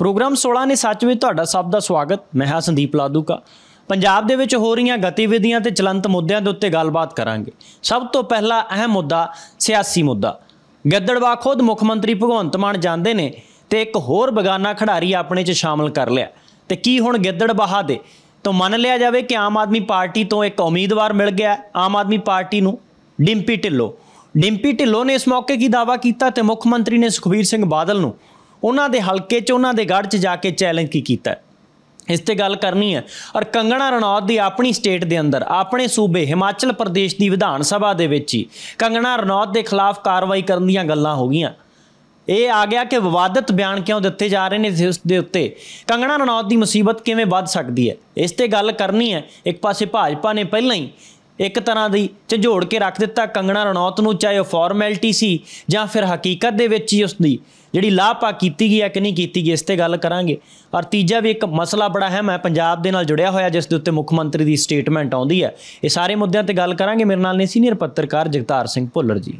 programme 16 ਨੇ ਸੱਚ ਵਿੱਚ ਤੁਹਾਡਾ ਸਭ ਦਾ ਸਵਾਗਤ ਮੈਂ ਹਾਂ ਸੰਦੀਪ ਲਾਦੂਕਾ ਪੰਜਾਬ ਦੇ ਵਿੱਚ ਹੋ ਰਹੀਆਂ ਗਤੀਵਿਧੀਆਂ ਤੇ ਚਲੰਤ ਮੁੱਦਿਆਂ ਦੇ ਉੱਤੇ ਗੱਲਬਾਤ ਕਰਾਂਗੇ ਸਭ ਤੋਂ ਪਹਿਲਾ ਅਹਿਮ ਮੁੱਦਾ ਸਿਆਸੀ ਮੁੱਦਾ ਗੱਦੜਵਾ ਖੁਦ ਮੁੱਖ ਮੰਤਰੀ ਭਗਵੰਤ ਮਾਨ ਜਾਂਦੇ ਨੇ ਤੇ ਇੱਕ ਹੋਰ ਬਗਾਨਾ ਖਿਡਾਰੀ ਆਪਣੇ 'ਚ ਸ਼ਾਮਲ ਕਰ ਲਿਆ ਤੇ ਕੀ ਹੁਣ ਗਿੱਦੜਬਾਹਾ ਦੇ ਤੋਂ ਮੰਨ ਲਿਆ ਜਾਵੇ ਕਿ ਆਮ ਆਦਮੀ ਪਾਰਟੀ ਤੋਂ ਇੱਕ ਉਮੀਦਵਾਰ ਮਿਲ ਗਿਆ ਆਮ ਆਦਮੀ ਪਾਰਟੀ ਨੂੰ ਡਿੰਪੀ ਢਿੱਲੋ ਡਿੰਪੀ ਢਿੱਲੋ ਨੇ ਇਸ ਮੌਕੇ ਕੀ ਦਾਵਾ ਕੀਤਾ ਤੇ ਮੁੱਖ ਮੰਤਰੀ ਨੇ ਸੁਖਵੀਰ ਸਿੰਘ ਬਾਦਲ ਨੂੰ ਉਹਨਾਂ ਦੇ ਹਲਕੇ 'ਚ ਉਹਨਾਂ ਦੇ ਗੜ੍ਹ 'ਚ ਜਾ ਕੇ ਚੈਲੰਜ ਕੀ ਕੀਤਾ ਇਸ ਤੇ ਗੱਲ ਕਰਨੀ ਹੈ ਔਰ ਕੰਗਣਾ ਰਣੌਤ ਦੀ ਆਪਣੀ ਸਟੇਟ ਦੇ ਅੰਦਰ ਆਪਣੇ ਸੂਬੇ ਹਿਮਾਚਲ ਪ੍ਰਦੇਸ਼ ਦੀ ਵਿਧਾਨ ਸਭਾ ਦੇ ਵਿੱਚ ਹੀ ਕੰਗਣਾ ਰਣੌਤ ਦੇ ਖਿਲਾਫ ਕਾਰਵਾਈ ਕਰਨ ਦੀਆਂ ਗੱਲਾਂ ਹੋ ਗਈਆਂ ਇਹ ਆ ਗਿਆ ਕਿ ਵਿਵਾਦਤ ਬਿਆਨ ਕਿਉਂ ਦਿੱਤੇ ਜਾ ਰਹੇ ਨੇ ਇਸ ਦੇ ਉੱਤੇ ਕੰਗਣਾ ਰਣੌਤ ਦੀ ਮੁਸੀਬਤ ਕਿਵੇਂ ਵੱਧ ਸਕਦੀ ਹੈ ਇਸ ਤੇ ਗੱਲ ਕਰਨੀ ਹੈ ਇੱਕ ਪਾਸੇ ਭਾਜਪਾ ਨੇ ਪਹਿਲਾਂ ਹੀ ਇੱਕ ਤਰ੍ਹਾਂ ਦੀ ਝੰਜੋੜ ਕੇ ਰੱਖ ਦਿੱਤਾ ਕੰਗਣਾ ਰਣੌਤ ਨੂੰ ਚਾਹੇ ਉਹ ਫਾਰਮੈਲਿਟੀ ਸੀ ਜਾਂ ਫਿਰ ਹਕੀਕਤ ਦੇ ਵਿੱਚ ਹੀ ਉਸ ਦੀ ਜਿਹੜੀ ਲਾਪਾ ਕੀਤੀ ਗਈ ਹੈ ਕਿ ਨਹੀਂ ਕੀਤੀ ਗਈ ਇਸ ਤੇ ਗੱਲ ਕਰਾਂਗੇ ਔਰ ਤੀਜਾ ਵੀ ਇੱਕ ਮਸਲਾ ਬੜਾ ਹੈ ਮੈਂ ਪੰਜਾਬ ਦੇ ਨਾਲ ਜੁੜਿਆ ਹੋਇਆ ਜਿਸ ਦੇ ਉੱਤੇ ਮੁੱਖ ਮੰਤਰੀ ਦੀ ਸਟੇਟਮੈਂਟ ਆਉਂਦੀ ਹੈ ਇਹ ਸਾਰੇ ਮੁੱਦਿਆਂ ਤੇ ਗੱਲ ਕਰਾਂਗੇ ਮੇਰੇ ਨਾਲ ਨੇ ਸੀਨੀਅਰ ਪੱਤਰਕਾਰ ਜਗਤਾਰ ਸਿੰਘ ਭੁੱਲਰ ਜੀ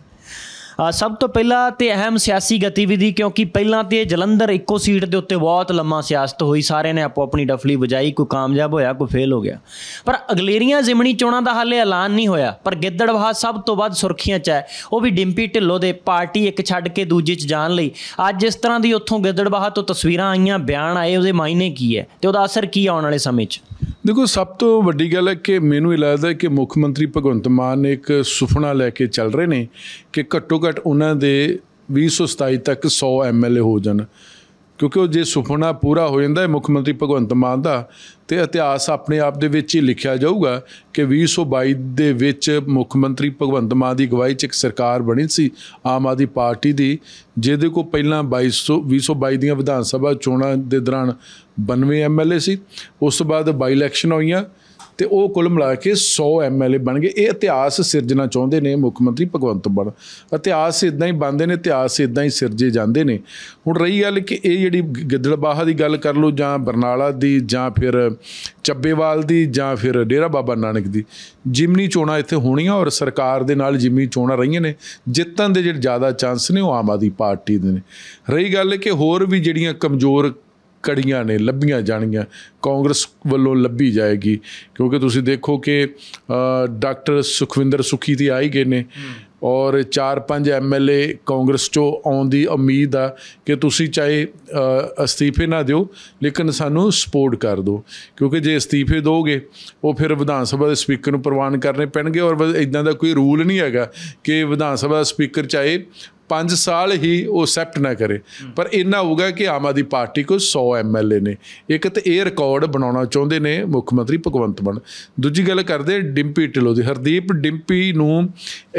ਸਭ ਤੋਂ ਪਹਿਲਾਂ ਤੇ ਅਹਿਮ ਸਿਆਸੀ ਗਤੀਵਿਧੀ ਕਿਉਂਕਿ ਪਹਿਲਾਂ ਤੇ ਜਲੰਧਰ ਇੱਕੋ ਸੀਟ ਦੇ ਉੱਤੇ ਬਹੁਤ ਲੰਮਾ ਸਿਆਸਤ ਹੋਈ ਸਾਰੇ ਨੇ ਆਪੋ ਆਪਣੀ ਡਫਲੀ ਵਜਾਈ ਕੋਈ ਕਾਮਯਾਬ ਹੋਇਆ ਕੋਈ ਫੇਲ ਹੋ ਗਿਆ ਪਰ ਅਗਲੇਰੀਆਂ ਜ਼ਿਮਣੀ ਚੋਣਾਂ ਦਾ ਹਾਲੇ ਐਲਾਨ ਨਹੀਂ ਹੋਇਆ ਪਰ ਗਿੱਦੜਵਾਹ ਸਭ ਤੋਂ ਵੱਧ ਸੁਰਖੀਆਂ 'ਚ ਹੈ ਉਹ ਵੀ ਡਿੰਪੀ ਢਿੱਲੋਂ ਦੇ ਪਾਰਟੀ ਇੱਕ ਛੱਡ ਕੇ ਦੂਜੇ 'ਚ ਜਾਣ ਲਈ ਅੱਜ ਇਸ ਤਰ੍ਹਾਂ ਦੀ ਉੱਥੋਂ ਗਿੱਦੜਵਾਹ ਤੋਂ ਤਸਵੀਰਾਂ ਆਈਆਂ ਬਿਆਨ ਆਏ ਉਹਦੇ ਮਾਇਨੇ ਕੀ ਹੈ ਤੇ ਉਹਦਾ ਅਸਰ ਕੀ ਆਉਣ ਵਾਲੇ ਸਮੇਂ 'ਚ ਦੇਖੋ ਸਭ ਤੋਂ ਵੱਡੀ ਗੱਲ ਹੈ ਕਿ ਮੈਨੂੰ ਇਹ ਲੱਗਦਾ ਹੈ ਕਿ ਮੁੱਖ ਮੰਤਰੀ ਭਗਵੰਤ ਮਾਨ ਇੱਕ ਸੁਪਨਾ ਲੈ ਕੇ ਚੱਲ ਰਹੇ ਨੇ ਕਿ ਘੱਟੋ ਘੱਟ ਉਹਨਾਂ ਦੇ 2027 ਤੱਕ 100 ਐਮਐਲਏ ਹੋ ਜਾਣ ਕਿਉਂਕਿ ਉਹ ਜੇ ਸੁਪਨਾ ਪੂਰਾ ਹੋ ਜਾਂਦਾ ਹੈ ਮੁੱਖ ਮੰਤਰੀ ਭਗਵੰਤ ਮਾਨ ਦਾ ਤੇ ਇਤਿਹਾਸ ਆਪਣੇ ਆਪ ਦੇ ਵਿੱਚ ਹੀ ਲਿਖਿਆ ਜਾਊਗਾ ਕਿ 2022 ਦੇ ਵਿੱਚ ਮੁੱਖ ਮੰਤਰੀ ਭਗਵੰਤ ਮਾਨ ਦੀ ਅਗਵਾਈ 'ਚ ਇੱਕ ਸਰਕਾਰ ਬਣੀ ਸੀ ਆਮ ਆਦੀ ਪਾਰਟੀ ਦੀ ਜਿਹਦੇ ਕੋ ਪਹਿਲਾਂ 2200 2022 ਦੀਆਂ ਵਿਧਾਨ ਸਭਾ ਚੋਣਾਂ ਦੇ ਦੌਰਾਨ 92 ਐਮਐਲਏ ਸੀ ਉਸ ਤੋਂ ਬਾਅਦ ਬਾਈ ਇਲੈਕਸ਼ਨ ਹੋਈਆਂ ਤੇ ਉਹ ਕੁੱਲ ਮਿਲਾ ਕੇ 100 ਐਮਐਲਏ ਬਣ ਗਏ ਇਹ ਇਤਿਹਾਸ ਸਿਰਜਣਾ ਚਾਹੁੰਦੇ ਨੇ ਮੁੱਖ ਮੰਤਰੀ ਭਗਵੰਤ ਮਾਨ ਇਤਿਹਾਸ ਇਦਾਂ ਹੀ ਬੰਦੇ ਨੇ ਇਤਿਹਾਸ ਇਦਾਂ ਹੀ ਸਿਰਜੇ ਜਾਂਦੇ ਨੇ ਹੁਣ ਰਹੀ ਗੱਲ ਕਿ ਇਹ ਜਿਹੜੀ ਗਿੱਦੜਬਾਹਾ ਦੀ ਗੱਲ ਕਰ ਲਓ ਜਾਂ ਬਰਨਾਲਾ ਦੀ ਜਾਂ ਫਿਰ ਚੱਬੇਵਾਲ ਦੀ ਜਾਂ ਫਿਰ ਡੇਰਾ ਬਾਬਾ ਨਾਨਕ ਦੀ ਜਿਮਨੀ ਚੋਣਾਂ ਇੱਥੇ ਹੋਣੀਆਂ ਔਰ ਸਰਕਾਰ ਦੇ ਨਾਲ ਜਿਮਨੀ ਚੋਣਾਂ ਰਹੀਆਂ ਨੇ ਜਿੱਤਣ ਦੇ ਜਿਹੜੇ ਜ਼ਿਆਦਾ ਚਾਂਸ ਨੇ ਉਹ ਆਮ ਆਦੀ ਪਾਰਟੀ ਦੇ ਨੇ ਰਹੀ ਗੱਲ ਕਿ ਹੋਰ ਵੀ ਜਿਹੜੀਆਂ ਕਮਜ਼ੋਰ ਕੜੀਆਂ ਨੇ ਲੱਭੀਆਂ ਜਾਣੀਆਂ ਕਾਂਗਰਸ ਵੱਲੋਂ ਲੱਭੀ ਜਾਏਗੀ ਕਿਉਂਕਿ ਤੁਸੀਂ ਦੇਖੋ ਕਿ ਡਾਕਟਰ ਸੁਖਵਿੰਦਰ ਸੁਖੀ ਦੀ ਆਈ ਗਏ ਨੇ ਔਰ 4-5 ਐਮਐਲਏ ਕਾਂਗਰਸ ਚੋਂ ਆਉਣ ਦੀ ਉਮੀਦ ਆ ਕਿ ਤੁਸੀਂ ਚਾਹੇ ਅਸਤੀਫੇ ਨਾ ਦਿਓ ਲੇਕਿਨ ਸਾਨੂੰ ਸਪੋਰਟ ਕਰ ਦਿਓ ਕਿਉਂਕਿ ਜੇ ਅਸਤੀਫੇ ਦੋਗੇ ਉਹ ਫਿਰ ਵਿਧਾਨ ਸਭਾ ਦੇ ਸਪੀਕਰ ਨੂੰ ਪ੍ਰਵਾਨ ਕਰਨੇ ਪੈਣਗੇ ਔਰ ਇਦਾਂ ਦਾ ਕੋਈ ਰੂਲ ਨਹੀਂ ਹੈਗਾ ਕਿ ਵਿਧਾਨ ਸਭਾ ਦਾ ਸਪੀਕਰ ਚਾਹੇ 5 ਸਾਲ ਹੀ ਉਹ ਸੈਪਟ ਨਾ ਕਰੇ ਪਰ ਇੰਨਾ ਹੋਊਗਾ ਕਿ ਆਮ ਆਦੀ ਪਾਰਟੀ ਕੋ 100 ਐਮਐਲਏ ਨੇ ਇੱਕ ਤੇ ਇਹ ਰਿਕਾਰਡ ਬਣਾਉਣਾ ਚਾਹੁੰਦੇ ਨੇ ਮੁੱਖ ਮੰਤਰੀ ਭਗਵੰਤ ਮਾਨ ਦੂਜੀ ਗੱਲ ਕਰਦੇ ਡਿੰਪੀ ਢਿਲੋ ਦੀ ਹਰਦੀਪ ਡਿੰਪੀ ਨੂੰ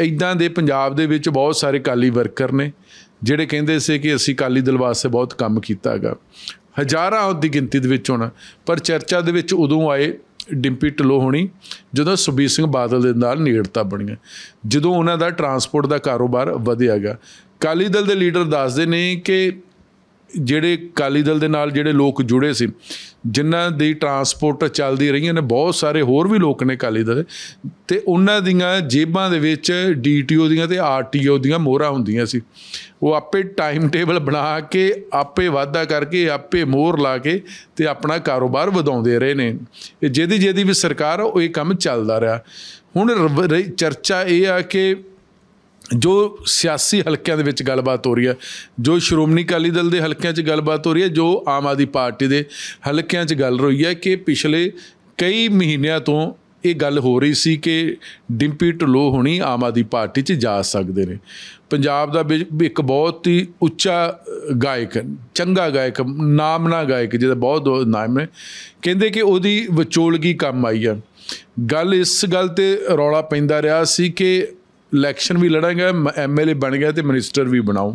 ਇਦਾਂ ਦੇ ਪੰਜਾਬ ਦੇ ਵਿੱਚ ਬਹੁਤ ਸਾਰੇ ਕਾਲੀ ਵਰਕਰ ਨੇ ਜਿਹੜੇ ਕਹਿੰਦੇ ਸੀ ਕਿ ਅਸੀਂ ਕਾਲੀ ਦਲਵਾਸ ਸੇ ਬਹੁਤ ਕੰਮ ਕੀਤਾਗਾ ਹਜ਼ਾਰਾਂ ਦੀ ਗਿਣਤੀ ਦੇ ਵਿੱਚ ਹੋਣਾ ਪਰ ਚਰਚਾ ਦੇ ਵਿੱਚ ਉਦੋਂ ਆਏ ਡਿੰਪੀ ਟਲੋ ਹੋਣੀ ਜਦੋਂ ਸੁਬੀਰ ਸਿੰਘ ਬਾਦਲ ਦੇ ਨਾਲ ਨੇੜਤਾ ਬਣੀਆਂ ਜਦੋਂ ਉਹਨਾਂ ਦਾ ਟਰਾਂਸਪੋਰਟ ਦਾ ਕਾਰੋਬਾਰ ਵਧਿਆ ਗਿਆ ਕਾਲੀ ਦਲ ਦੇ ਲੀਡਰ ਦੱਸਦੇ ਨੇ ਕਿ ਜਿਹੜੇ ਕਾਲੀ ਦਲ ਦੇ ਨਾਲ ਜਿਹੜੇ ਲੋਕ ਜੁੜੇ ਸੀ ਜਿਨ੍ਹਾਂ ਦੀ ਟਰਾਂਸਪੋਰਟ ਚੱਲਦੀ ਰਹੀਆਂ ਨੇ ਬਹੁਤ ਸਾਰੇ ਹੋਰ ਵੀ ਲੋਕ ਨੇ ਕਾਲੀ ਦਲ ਤੇ ਉਹਨਾਂ ਦੀਆਂ ਜੇਬਾਂ ਦੇ ਵਿੱਚ ਡੀਟੀਓ ਦੀਆਂ ਤੇ ਆਰਟੀਓ ਦੀਆਂ ਮੋਹਰਾਂ ਹੁੰਦੀਆਂ ਸੀ ਉਹ ਆਪੇ ਟਾਈਮ ਟੇਬਲ ਬਣਾ ਕੇ ਆਪੇ ਵਾਅਦਾ ਕਰਕੇ ਆਪੇ ਮੋਹਰ ਲਾ ਕੇ ਤੇ ਆਪਣਾ ਕਾਰੋਬਾਰ ਵਧਾਉਂਦੇ ਰਹੇ ਨੇ ਜਿਹਦੀ ਜਿਹਦੀ ਵੀ ਸਰਕਾਰ ਉਹ ਇਹ ਕੰਮ ਚੱਲਦਾ ਰਿਹਾ ਹੁਣ ਚਰਚਾ ਇਹ ਆ ਕਿ ਜੋ ਸਿਆਸੀ ਹਲਕਿਆਂ ਦੇ ਵਿੱਚ ਗੱਲਬਾਤ ਹੋ ਰਹੀ ਹੈ ਜੋ ਸ਼੍ਰੋਮਣੀ ਅਕਾਲੀ ਦਲ ਦੇ ਹਲਕਿਆਂ 'ਚ ਗੱਲਬਾਤ ਹੋ ਰਹੀ ਹੈ ਜੋ ਆਮ ਆਦੀ ਪਾਰਟੀ ਦੇ ਹਲਕਿਆਂ 'ਚ ਗੱਲ ਰਹੀ ਹੈ ਕਿ ਪਿਛਲੇ ਕਈ ਮਹੀਨਿਆਂ ਤੋਂ ਇਹ ਗੱਲ ਹੋ ਰਹੀ ਸੀ ਕਿ ਡਿੰਪੀ ਢਲੋ ਹੋਣੀ ਆਮ ਆਦੀ ਪਾਰਟੀ 'ਚ ਜਾ ਸਕਦੇ ਨੇ ਪੰਜਾਬ ਦਾ ਇੱਕ ਬਹੁਤ ਹੀ ਉੱਚਾ ਗਾਇਕ ਚੰਗਾ ਗਾਇਕ ਨਾਮਨਾ ਗਾਇਕ ਜਿਹਦਾ ਬਹੁਤ ਨਾਮ ਹੈ ਕਹਿੰਦੇ ਕਿ ਉਹਦੀ ਵਿਚੋਲਗੀ ਕੰਮ ਆਈ ਹੈ ਗੱਲ ਇਸ ਗੱਲ ਤੇ ਰੌਲਾ ਪੈਂਦਾ ਰਿਹਾ ਸੀ ਕਿ ਇਲੈਕਸ਼ਨ ਵੀ ਲੜਾਂਗਾ ਐਮਐਲਏ ਬਣ ਗਿਆ ਤੇ ਮਿਨਿਸਟਰ ਵੀ ਬਣਾਉ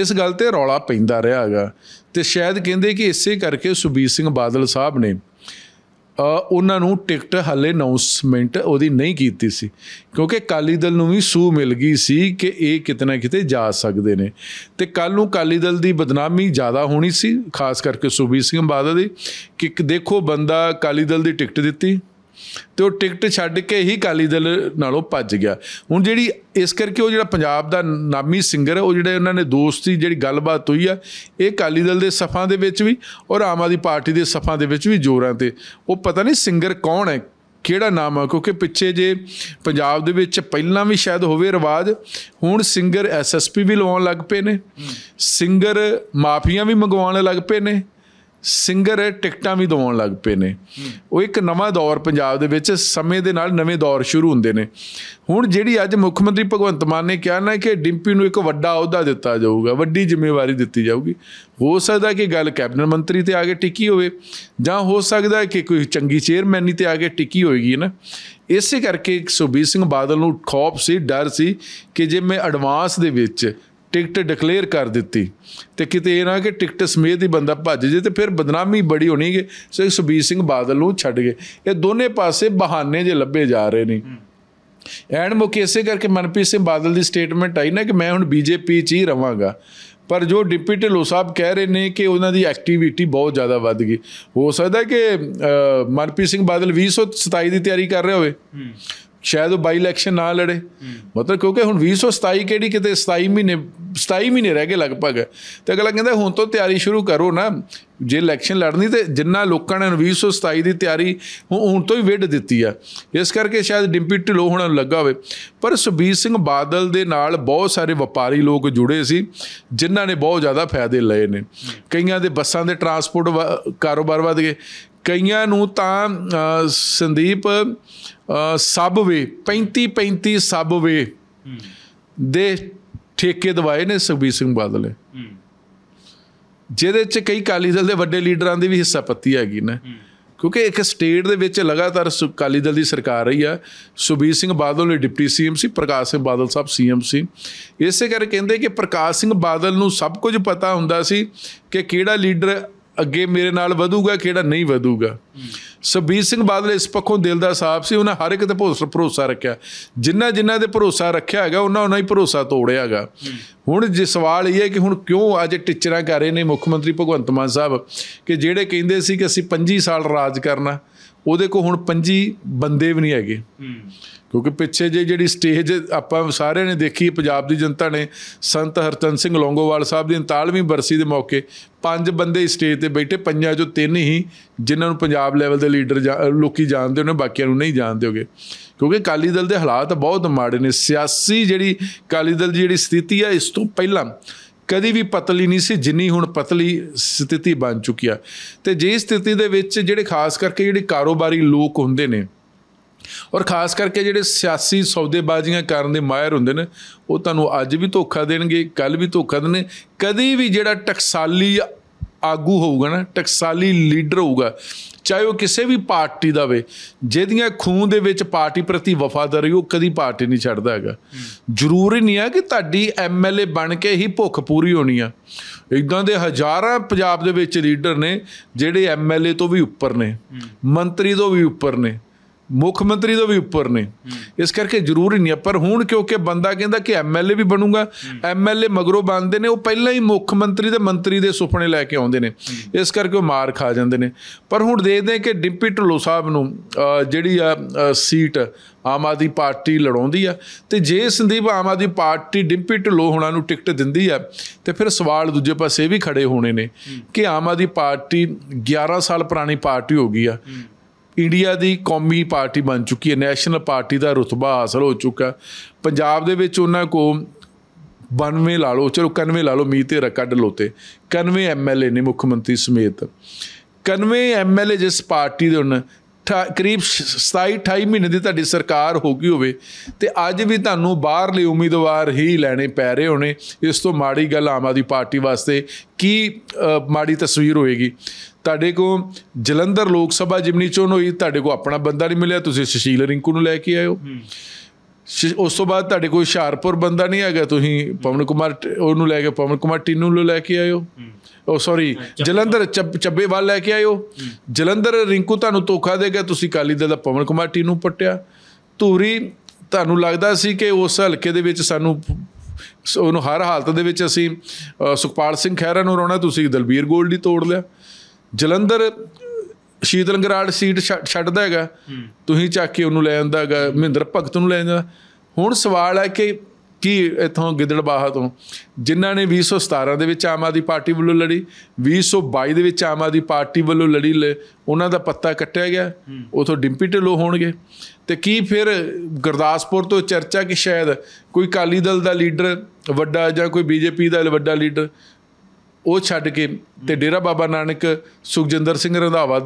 ਇਸ ਗੱਲ ਤੇ ਰੌਲਾ ਪੈਂਦਾ ਰਿਹਾ ਹੈਗਾ ਤੇ ਸ਼ਾਇਦ ਕਹਿੰਦੇ ਕਿ ਇਸੇ ਕਰਕੇ ਸੁਬੀਰ ਸਿੰਘ ਬਾਦਲ ਸਾਹਿਬ ਨੇ ਉਹਨਾਂ ਨੂੰ ਟਿਕਟ ਹਲੇ ਅਨਾਉਂਸਮੈਂਟ ਉਹਦੀ ਨਹੀਂ ਕੀਤੀ ਸੀ ਕਿਉਂਕਿ ਕਾਲੀ ਦਲ ਨੂੰ ਵੀ ਸੂ ਮਿਲ ਗਈ ਸੀ ਕਿ ਇਹ ਕਿਤਨਾ ਕਿਤੇ ਜਾ ਸਕਦੇ ਨੇ ਤੇ ਕੱਲ ਨੂੰ ਕਾਲੀ ਦਲ ਦੀ ਬਦਨਾਮੀ ਜ਼ਿਆਦਾ ਹੋਣੀ ਸੀ ਖਾਸ ਕਰਕੇ ਸੁਬੀਰ ਸਿੰਘ ਬਾਦਲ ਦੀ ਕਿ ਦੇਖੋ ਬੰਦਾ ਕਾਲੀ ਦਲ ਦੀ ਟਿਕਟ ਦਿੱਤੀ ਤੇ ਉਹ ਟਿਕਟ ਛੱਡ ਕੇ ਹੀ ਕਾਲੀ ਦਲ ਨਾਲੋਂ ਭੱਜ ਗਿਆ ਹੁਣ ਜਿਹੜੀ ਇਸ ਕਰਕੇ ਉਹ ਜਿਹੜਾ ਪੰਜਾਬ ਦਾ ਨਾਮੀ ਸਿੰਗਰ ਹੈ ਉਹ ਜਿਹੜੇ ਉਹਨਾਂ ਨੇ ਦੋਸਤੀ ਜਿਹੜੀ ਗੱਲਬਾਤ ਹੋਈ ਆ ਇਹ ਕਾਲੀ ਦਲ ਦੇ ਸਫਾਂ ਦੇ ਵਿੱਚ ਵੀ ਔਰ ਆਮ ਆਦੀ ਪਾਰਟੀ ਦੇ ਸਫਾਂ ਦੇ ਵਿੱਚ ਵੀ ਜੋਰਾਂ ਤੇ ਉਹ ਪਤਾ ਨਹੀਂ ਸਿੰਗਰ ਕੌਣ ਹੈ ਕਿਹੜਾ ਨਾਮ ਆ ਕਿਉਂਕਿ ਪਿੱਛੇ ਜੇ ਪੰਜਾਬ ਦੇ ਵਿੱਚ ਪਹਿਲਾਂ ਵੀ ਸ਼ਾਇਦ ਹੋਵੇ ਰਿਵਾਜ ਹੁਣ ਸਿੰਗਰ ਐਸਐਸਪੀ ਵੀ ਲਵਾਉਣ ਲੱਗ ਪਏ ਨੇ ਸਿੰਗਰ ਮਾਫੀਆਂ ਵੀ ਮੰਗਵਾਉਣ ਲੱਗ ਪਏ ਨੇ ਸਿੰਗਰ ਟਿਕਟਾਂ ਵੀ ਦਵਾਉਣ ਲੱਗ ਪਏ ਨੇ ਉਹ ਇੱਕ ਨਵਾਂ ਦੌਰ ਪੰਜਾਬ ਦੇ ਵਿੱਚ ਸਮੇਂ ਦੇ ਨਾਲ ਨਵੇਂ ਦੌਰ ਸ਼ੁਰੂ ਹੁੰਦੇ ਨੇ ਹੁਣ ਜਿਹੜੀ ਅੱਜ ਮੁੱਖ ਮੰਤਰੀ ਭਗਵੰਤ ਮਾਨ ਨੇ ਕਿਹਾ ਨਾ ਕਿ ਡਿੰਪੀ ਨੂੰ ਇੱਕ ਵੱਡਾ ਅਹੁਦਾ ਦਿੱਤਾ ਜਾਊਗਾ ਵੱਡੀ ਜ਼ਿੰਮੇਵਾਰੀ ਦਿੱਤੀ ਜਾਊਗੀ ਹੋ ਸਕਦਾ ਕਿ ਗੱਲ ਕੈਬਨਿਟ ਮੰਤਰੀ ਤੇ ਆ ਕੇ ਟਿੱਕੀ ਹੋਵੇ ਜਾਂ ਹੋ ਸਕਦਾ ਹੈ ਕਿ ਕੋਈ ਚੰਗੀ ਚੇਅਰਮੈਨੀ ਤੇ ਆ ਕੇ ਟਿੱਕੀ ਹੋਏਗੀ ਨਾ ਇਸੇ ਕਰਕੇ ਸੁਬੀਰ ਸਿੰਘ ਬਾਦਲ ਨੂੰ ਖੌਫ ਸੀ ਡਰ ਸੀ ਕਿ ਜੇ ਮੈਂ ਐਡਵਾਂਸ ਦੇ ਵਿੱਚ ਟਿਕਟ ਡਿਕਲੇਅਰ ਕਰ ਦਿੱਤੀ ਤੇ ਕਿਤੇ ਇਹ ਨਾ ਕਿ ਟਿਕਟ ਸਮੇਤ ਹੀ ਬੰਦਾ ਭੱਜ ਜੇ ਤੇ ਫਿਰ ਬਦਨਾਮੀ ਬੜੀ ਹੋਣੀ ਕਿ ਸਿੱਖ ਸੁਬੀਰ ਸਿੰਘ ਬਾਦਲ ਨੂੰ ਛੱਡ ਗਏ ਇਹ ਦੋਨੇ ਪਾਸੇ ਬਹਾਨੇ ਜੇ ਲੱਭੇ ਜਾ ਰਹੇ ਨੇ ਐਂਡ ਮੁੱਖ ਇਸੇ ਕਰਕੇ ਮਨਪ੍ਰੀਤ ਸਿੰਘ ਬਾਦਲ ਦੀ ਸਟੇਟਮੈਂਟ ਆਈ ਨਾ ਕਿ ਮੈਂ ਹੁਣ ਬੀਜੇਪੀ 'ਚ ਹੀ ਰਵਾਂਗਾ ਪਰ ਜੋ ਡਿਪਟੀ ਢਿੱਲੋਂ ਸਾਹਿਬ ਕਹਿ ਰਹੇ ਨੇ ਕਿ ਉਹਨਾਂ ਦੀ ਐਕਟੀਵਿਟੀ ਬਹੁਤ ਜ਼ਿਆਦਾ ਵੱਧ ਗਈ ਹੋ ਸਕਦਾ ਕਿ ਮਨਪ੍ਰੀਤ ਸਿੰਘ ਬਾਦਲ 2027 ਦੀ ਤਿਆਰੀ ਕਰ ਰਿਹਾ ਹੋਵੇ ਸ਼ਾਇਦ ਉਹ ਬਾਈ ਇਲੈਕਸ਼ਨ ਨਾ ਲੜੇ ਮਤਲਬ ਕਿਉਂਕਿ ਹੁਣ 2027 ਕਿਹੜੀ ਕਿਤੇ 27 ਮਹੀਨੇ 27 ਮਹੀਨੇ ਰਹਿ ਗਏ ਲਗਭਗ ਤੇ ਅਗਲਾ ਕਹਿੰਦਾ ਹੁਣ ਤੋਂ ਤਿਆਰੀ ਸ਼ੁਰੂ ਕਰੋ ਨਾ ਜੇ ਇਲੈਕਸ਼ਨ ਲੜਨੀ ਤੇ ਜਿੰਨਾ ਲੋਕਾਂ ਨੇ 2027 ਦੀ ਤਿਆਰੀ ਹੁਣ ਤੋਂ ਹੀ ਵਿੱਢ ਦਿੱਤੀ ਆ ਇਸ ਕਰਕੇ ਸ਼ਾਇਦ ਡਿੰਪੀ ਢਿਲੋ ਹੋਣਾ ਲੱਗਾ ਹੋਵੇ ਪਰ ਸੁਬੀਰ ਸਿੰਘ ਬਾਦਲ ਦੇ ਨਾਲ ਬਹੁਤ ਸਾਰੇ ਵਪਾਰੀ ਲੋਕ ਜੁੜੇ ਸੀ ਜਿਨ੍ਹਾਂ ਨੇ ਬਹੁਤ ਜ਼ਿਆਦਾ ਫਾਇਦੇ ਲਏ ਨੇ ਕਈਆਂ ਦੇ ਬੱਸਾਂ ਦੇ ਟਰਾਂਸਪੋਰਟ ਕਾਰੋਬਾਰ ਵਧ ਗਏ ਕਈਆਂ ਨੂੰ ਤਾਂ ਸੰਦੀਪ ਸਬਵੇ 35 35 ਸਬਵੇ ਦੇ ਠੇਕੇ ਦਵਾਏ ਨੇ ਸੁਖਬੀਰ ਸਿੰਘ ਬਾਦਲ ਨੇ ਜਿਹਦੇ ਚ ਕਈ ਕਾਲੀ ਦਲ ਦੇ ਵੱਡੇ ਲੀਡਰਾਂ ਦੀ ਵੀ ਹਿੱਸਾ ਪੱਤੀ ਹੈਗੀ ਨਾ ਕਿਉਂਕਿ ਇੱਕ ਸਟੇਟ ਦੇ ਵਿੱਚ ਲਗਾਤਾਰ ਕਾਲੀ ਦਲ ਦੀ ਸਰਕਾਰ ਰਹੀ ਆ ਸੁਬੀਰ ਸਿੰਘ ਬਾਦਲ ਨੇ ਡਿਪਟੀ ਸੀਐਮ ਸੀ ਪ੍ਰਕਾਸ਼ ਸਿੰਘ ਬਾਦਲ ਸਾਹਿਬ ਸੀਐਮ ਸੀ ਇਸੇ ਕਰਕੇ ਕਹਿੰਦੇ ਕਿ ਪ੍ਰਕਾਸ਼ ਸਿੰਘ ਬਾਦਲ ਨੂੰ ਸਭ ਕੁਝ ਪਤਾ ਹੁੰਦਾ ਸੀ ਕਿ ਕਿਹੜਾ ਲੀਡਰ ਅੱਗੇ ਮੇਰੇ ਨਾਲ ਵਧੂਗਾ ਕਿਹੜਾ ਨਹੀਂ ਵਧੂਗਾ ਸਬੀਰ ਸਿੰਘ ਬਾਦਲ ਇਸ ਪੱਖੋਂ ਦਿਲ ਦਾ ਸਾਫ਼ ਸੀ ਉਹਨਾਂ ਹਰ ਇੱਕ ਤੇ ਭਰੋਸਾ ਰੱਖਿਆ ਜਿੰਨਾ ਜਿੰਨਾ ਦੇ ਭਰੋਸਾ ਰੱਖਿਆ ਹੈਗਾ ਉਹਨਾਂ ਉਹਨਾਂ ਹੀ ਭਰੋਸਾ ਤੋੜਿਆ ਹੈਗਾ ਹੁਣ ਜੇ ਸਵਾਲ ਇਹ ਹੈ ਕਿ ਹੁਣ ਕਿਉਂ ਅੱਜ ਟਿਚਰਾਂ ਕਰ ਰਹੇ ਨੇ ਮੁੱਖ ਮੰਤਰੀ ਭਗਵੰਤ ਮਾਨ ਸਾਹਿਬ ਕਿ ਜਿਹੜੇ ਕਹਿੰਦੇ ਸੀ ਕਿ ਅਸੀਂ 25 ਸਾਲ ਰਾਜ ਕਰਨਾ ਉਹਦੇ ਕੋਲ ਹੁਣ 25 ਬੰਦੇ ਵੀ ਨਹੀਂ ਹੈਗੇ ਕਿਉਂਕਿ ਪਿੱਛੇ ਜੇ ਜਿਹੜੀ ਸਟੇਜ ਆਪਾਂ ਸਾਰਿਆਂ ਨੇ ਦੇਖੀ ਪੰਜਾਬ ਦੀ ਜਨਤਾ ਨੇ ਸੰਤ ਹਰਤਨ ਸਿੰਘ ਲੋਂਗੋਵਾਲ ਸਾਹਿਬ ਦੀ 39ਵੀਂ ਬਰਸੀ ਦੇ ਮੌਕੇ ਪੰਜ ਬੰਦੇ ਸਟੇਜ ਤੇ ਬੈਠੇ ਪੰਜਾਂ ਚੋਂ ਤਿੰਨ ਹੀ ਜਿਨ੍ਹਾਂ ਨੂੰ ਪੰਜਾਬ ਲੈਵਲ ਦੇ ਲੀਡਰ ਲੋਕੀ ਜਾਣਦੇ ਹੋਣੇ ਬਾਕੀਆਂ ਨੂੰ ਨਹੀਂ ਜਾਣਦੇ ਹੋਗੇ ਕਿਉਂਕਿ ਕਾਲੀ ਦਲ ਦੇ ਹਾਲਾਤ ਬਹੁਤ ਮਾੜੇ ਨੇ ਸਿਆਸੀ ਜਿਹੜੀ ਕਾਲੀ ਦਲ ਦੀ ਜਿਹੜੀ ਸਥਿਤੀ ਆ ਇਸ ਤੋਂ ਪਹਿਲਾਂ ਕਦੀ ਵੀ ਪਤਲੀ ਨਹੀਂ ਸੀ ਜਿੰਨੀ ਹੁਣ ਪਤਲੀ ਸਥਿਤੀ ਬਣ ਚੁੱਕੀ ਆ ਤੇ ਜੇ ਸਥਿਤੀ ਦੇ ਵਿੱਚ ਜਿਹੜੇ ਖਾਸ ਕਰਕੇ ਜਿਹੜੇ ਕਾਰੋਬਾਰੀ ਲੋਕ ਹੁੰਦੇ ਨੇ ਔਰ ਖਾਸ ਕਰਕੇ ਜਿਹੜੇ ਸਿਆਸੀ ਸੌਦੇਬਾਜ਼ੀਆਂ ਕਰਨ ਦੇ ਮਾਹਿਰ ਹੁੰਦੇ ਨੇ ਉਹ ਤੁਹਾਨੂੰ ਅੱਜ ਵੀ ਧੋਖਾ ਦੇਣਗੇ ਕੱਲ ਵੀ ਧੋਖਾ ਦੇਣਗੇ ਕਦੀ ਵੀ ਜਿਹੜਾ ਟਕਸਾਲੀ ਆਗੂ ਹੋਊਗਾ ਨਾ ਟਕਸਾਲੀ ਲੀਡਰ ਹੋਊਗਾ ਚਾਹੇ ਉਹ ਕਿਸੇ ਵੀ ਪਾਰਟੀ ਦਾ ਵੇ ਜਿਹਦੀਆਂ ਖੂਨ ਦੇ ਵਿੱਚ ਪਾਰਟੀ ਪ੍ਰਤੀ ਵਫਾਦਾਰੀ ਉਹ ਕਦੀ ਪਾਰਟੀ ਨਹੀਂ ਛੱਡਦਾ ਹੈਗਾ ਜ਼ਰੂਰੀ ਨਹੀਂ ਹੈ ਕਿ ਤੁਹਾਡੀ ਐਮਐਲਏ ਬਣ ਕੇ ਹੀ ਭੁੱਖ ਪੂਰੀ ਹੋਣੀ ਆ ਇਦਾਂ ਦੇ ਹਜ਼ਾਰਾਂ ਪੰਜਾਬ ਦੇ ਵਿੱਚ ਲੀਡਰ ਨੇ ਜਿਹੜੇ ਐਮਐਲਏ ਤੋਂ ਵੀ ਉੱਪਰ ਨੇ ਮੰਤਰੀ ਤੋਂ ਵੀ ਉੱਪਰ ਨੇ ਮੁੱਖ ਮੰਤਰੀ ਤੋਂ ਵੀ ਉੱਪਰ ਨੇ ਇਸ ਕਰਕੇ ਜ਼ਰੂਰੀ ਨਹੀਂ ਪਰ ਹੁਣ ਕਿਉਂਕਿ ਬੰਦਾ ਕਹਿੰਦਾ ਕਿ ਐਮਐਲਏ ਵੀ ਬਣੂਗਾ ਐਮਐਲਏ ਮਗਰੋਂ ਬਣਦੇ ਨੇ ਉਹ ਪਹਿਲਾਂ ਹੀ ਮੁੱਖ ਮੰਤਰੀ ਤੇ ਮੰਤਰੀ ਦੇ ਸੁਪਨੇ ਲੈ ਕੇ ਆਉਂਦੇ ਨੇ ਇਸ ਕਰਕੇ ਉਹ ਮਾਰ ਖਾ ਜਾਂਦੇ ਨੇ ਪਰ ਹੁਣ ਦੇਖਦੇ ਕਿ ਡਿੰਪੀ ਢਲੋ ਸਾਹਿਬ ਨੂੰ ਜਿਹੜੀ ਆ ਸੀਟ ਆਮ ਆਦੀ ਪਾਰਟੀ ਲੜਾਉਂਦੀ ਆ ਤੇ ਜੇ ਸੰਦੀਪ ਆਮ ਆਦੀ ਪਾਰਟੀ ਡਿੰਪੀ ਢਲੋ ਹੁਣਾਂ ਨੂੰ ਟਿਕਟ ਦਿੰਦੀ ਆ ਤੇ ਫਿਰ ਸਵਾਲ ਦੂਜੇ ਪਾਸੇ ਵੀ ਖੜੇ ਹੋਣੇ ਨੇ ਕਿ ਆਮ ਆਦੀ ਪਾਰਟੀ 11 ਸਾਲ ਪੁਰਾਣੀ ਪਾਰਟੀ ਹੋ ਗਈ ਆ ਇੰਡੀਆ ਦੀ ਕੌਮੀ ਪਾਰਟੀ ਬਣ ਚੁੱਕੀ ਹੈ ਨੈਸ਼ਨਲ ਪਾਰਟੀ ਦਾ ਰੁਤਬਾ ਹਾਸਲ ਹੋ ਚੁੱਕਾ ਪੰਜਾਬ ਦੇ ਵਿੱਚ ਉਹਨਾਂ ਕੋ 92 ਲਾ ਲਓ ਚਲੋ 91 ਲਾ ਲਓ ਮੀਂਹ ਤੇ ਕੱਢ ਲੋਤੇ ਤੇ 91 ਐਮਐਲਏ ਨੇ ਮੁੱਖ ਮੰਤਰੀ ਸਮੇਤ 91 ਐਮਐਲਏ ਜਿਸ ਪਾਰਟੀ ਦੇ ਉਹਨਾਂ ਕਰੀਬ 27 28 ਮਹੀਨੇ ਦੀ ਤੁਹਾਡੀ ਸਰਕਾਰ ਹੋ ਗਈ ਹੋਵੇ ਤੇ ਅੱਜ ਵੀ ਤੁਹਾਨੂੰ ਬਾਹਰਲੇ ਉਮੀਦਵਾਰ ਹੀ ਲੈਣੇ ਪੈ ਰਹੇ ਹੋਣੇ ਇਸ ਤੋਂ ਮਾੜੀ ਗੱਲ ਆਮ ਆਦੀ ਪਾਰਟੀ ਵਾਸਤੇ ਕੀ ਮਾੜੀ ਤਸਵੀਰ ਹੋਏਗੀ ਤੁਹਾਡੇ ਕੋ ਜਲੰਧਰ ਲੋਕ ਸਭਾ ਜਿਮਨੀ ਚੋਣ ਹੋਈ ਤੁਹਾਡੇ ਕੋ ਆਪਣਾ ਬੰਦਾ ਨਹੀਂ ਮਿਲਿਆ ਤੁਸੀਂ ਸੁਸ਼ੀਲ ਰਿੰਕੂ ਨੂੰ ਲੈ ਕੇ ਆਇਓ ਉਸ ਤੋਂ ਬਾਅਦ ਤੁਹਾਡੇ ਕੋ ਹੁਸ਼ਿਆਰਪੁਰ ਬੰਦਾ ਨਹੀਂ ਹੈਗਾ ਤੁਸੀਂ ਪਵਨ ਕੁਮਾਰ ਉਹਨੂੰ ਲੈ ਕੇ ਪਵਨ ਕੁਮਾਰ ਟੀਨੂ ਨੂੰ ਲੈ ਕੇ ਆਇਓ ਉਹ ਸੌਰੀ ਜਲੰਧਰ ਚੱਬੇ ਵੱਲ ਲੈ ਕੇ ਆਇਓ ਜਲੰਧਰ ਰਿੰਕੂ ਤੁਹਾਨੂੰ ਧੋਖਾ ਦੇ ਗਿਆ ਤੁਸੀਂ ਕਾਲੀ ਦਲ ਦਾ ਪਵਨ ਕੁਮਾਰ ਟੀਨੂ ਪਟਿਆ ਧੂਰੀ ਤੁਹਾਨੂੰ ਲੱਗਦਾ ਸੀ ਕਿ ਉਸ ਹਲਕੇ ਦੇ ਵਿੱਚ ਸਾਨੂੰ ਉਹਨੂੰ ਹਰ ਹਾਲਤ ਦੇ ਵਿੱਚ ਅਸੀਂ ਸੁਖਪਾਲ ਸਿੰਘ ਖਹਿਰਾ ਨੂੰ ਰੋਣਾ ਤੁਸੀਂ ਦਲਬੀਰ ਗੋਲਡੀ ਤੋੜ ਲਿਆ ਜਲੰਧਰ ਸ਼ਹੀਦ ਲੰਗਰਾੜ ਸੀਟ ਛੱਡਦਾ ਹੈਗਾ ਤੁਸੀਂ ਚੱਕ ਕੇ ਉਹਨੂੰ ਲੈ ਜਾਂਦਾ ਹੈਗਾ ਮਹਿੰਦਰ ਭਗਤ ਨੂੰ ਲੈ ਜਾਂਦਾ ਹੁਣ ਸਵਾਲ ਹੈ ਕਿ ਕੀ ਇਥੋਂ ਗਿੱਦੜਬਾਹਾ ਤੋਂ ਜਿਨ੍ਹਾਂ ਨੇ 2017 ਦੇ ਵਿੱਚ ਆਮ ਆਦੀ ਪਾਰਟੀ ਵੱਲੋਂ ਲੜੀ 2022 ਦੇ ਵਿੱਚ ਆਮ ਆਦੀ ਪਾਰਟੀ ਵੱਲੋਂ ਲੜੀ ਉਹਨਾਂ ਦਾ ਪੱਤਾ ਕੱਟਿਆ ਗਿਆ ਉਥੋਂ ਡਿੰਪੀ ਢਿੱਲੋਂ ਹੋਣਗੇ ਤੇ ਕੀ ਫਿਰ ਗੁਰਦਾਸਪੁਰ ਤੋਂ ਚਰਚਾ ਕਿ ਸ਼ਾਇਦ ਕੋਈ ਕਾਲੀ ਦਲ ਦਾ ਲੀਡਰ ਵੱਡਾ ਜਾਂ ਕੋਈ ਬੀਜੇਪੀ ਦਾ ਵੱਡਾ ਲੀਡਰ ਉਹ ਛੱਡ ਕੇ ਤੇ ਡੇਰਾ ਬਾਬਾ ਨਾਨਕ ਸੁਖਜਿੰਦਰ ਸਿੰਘ ਰੰਧਾਵਾ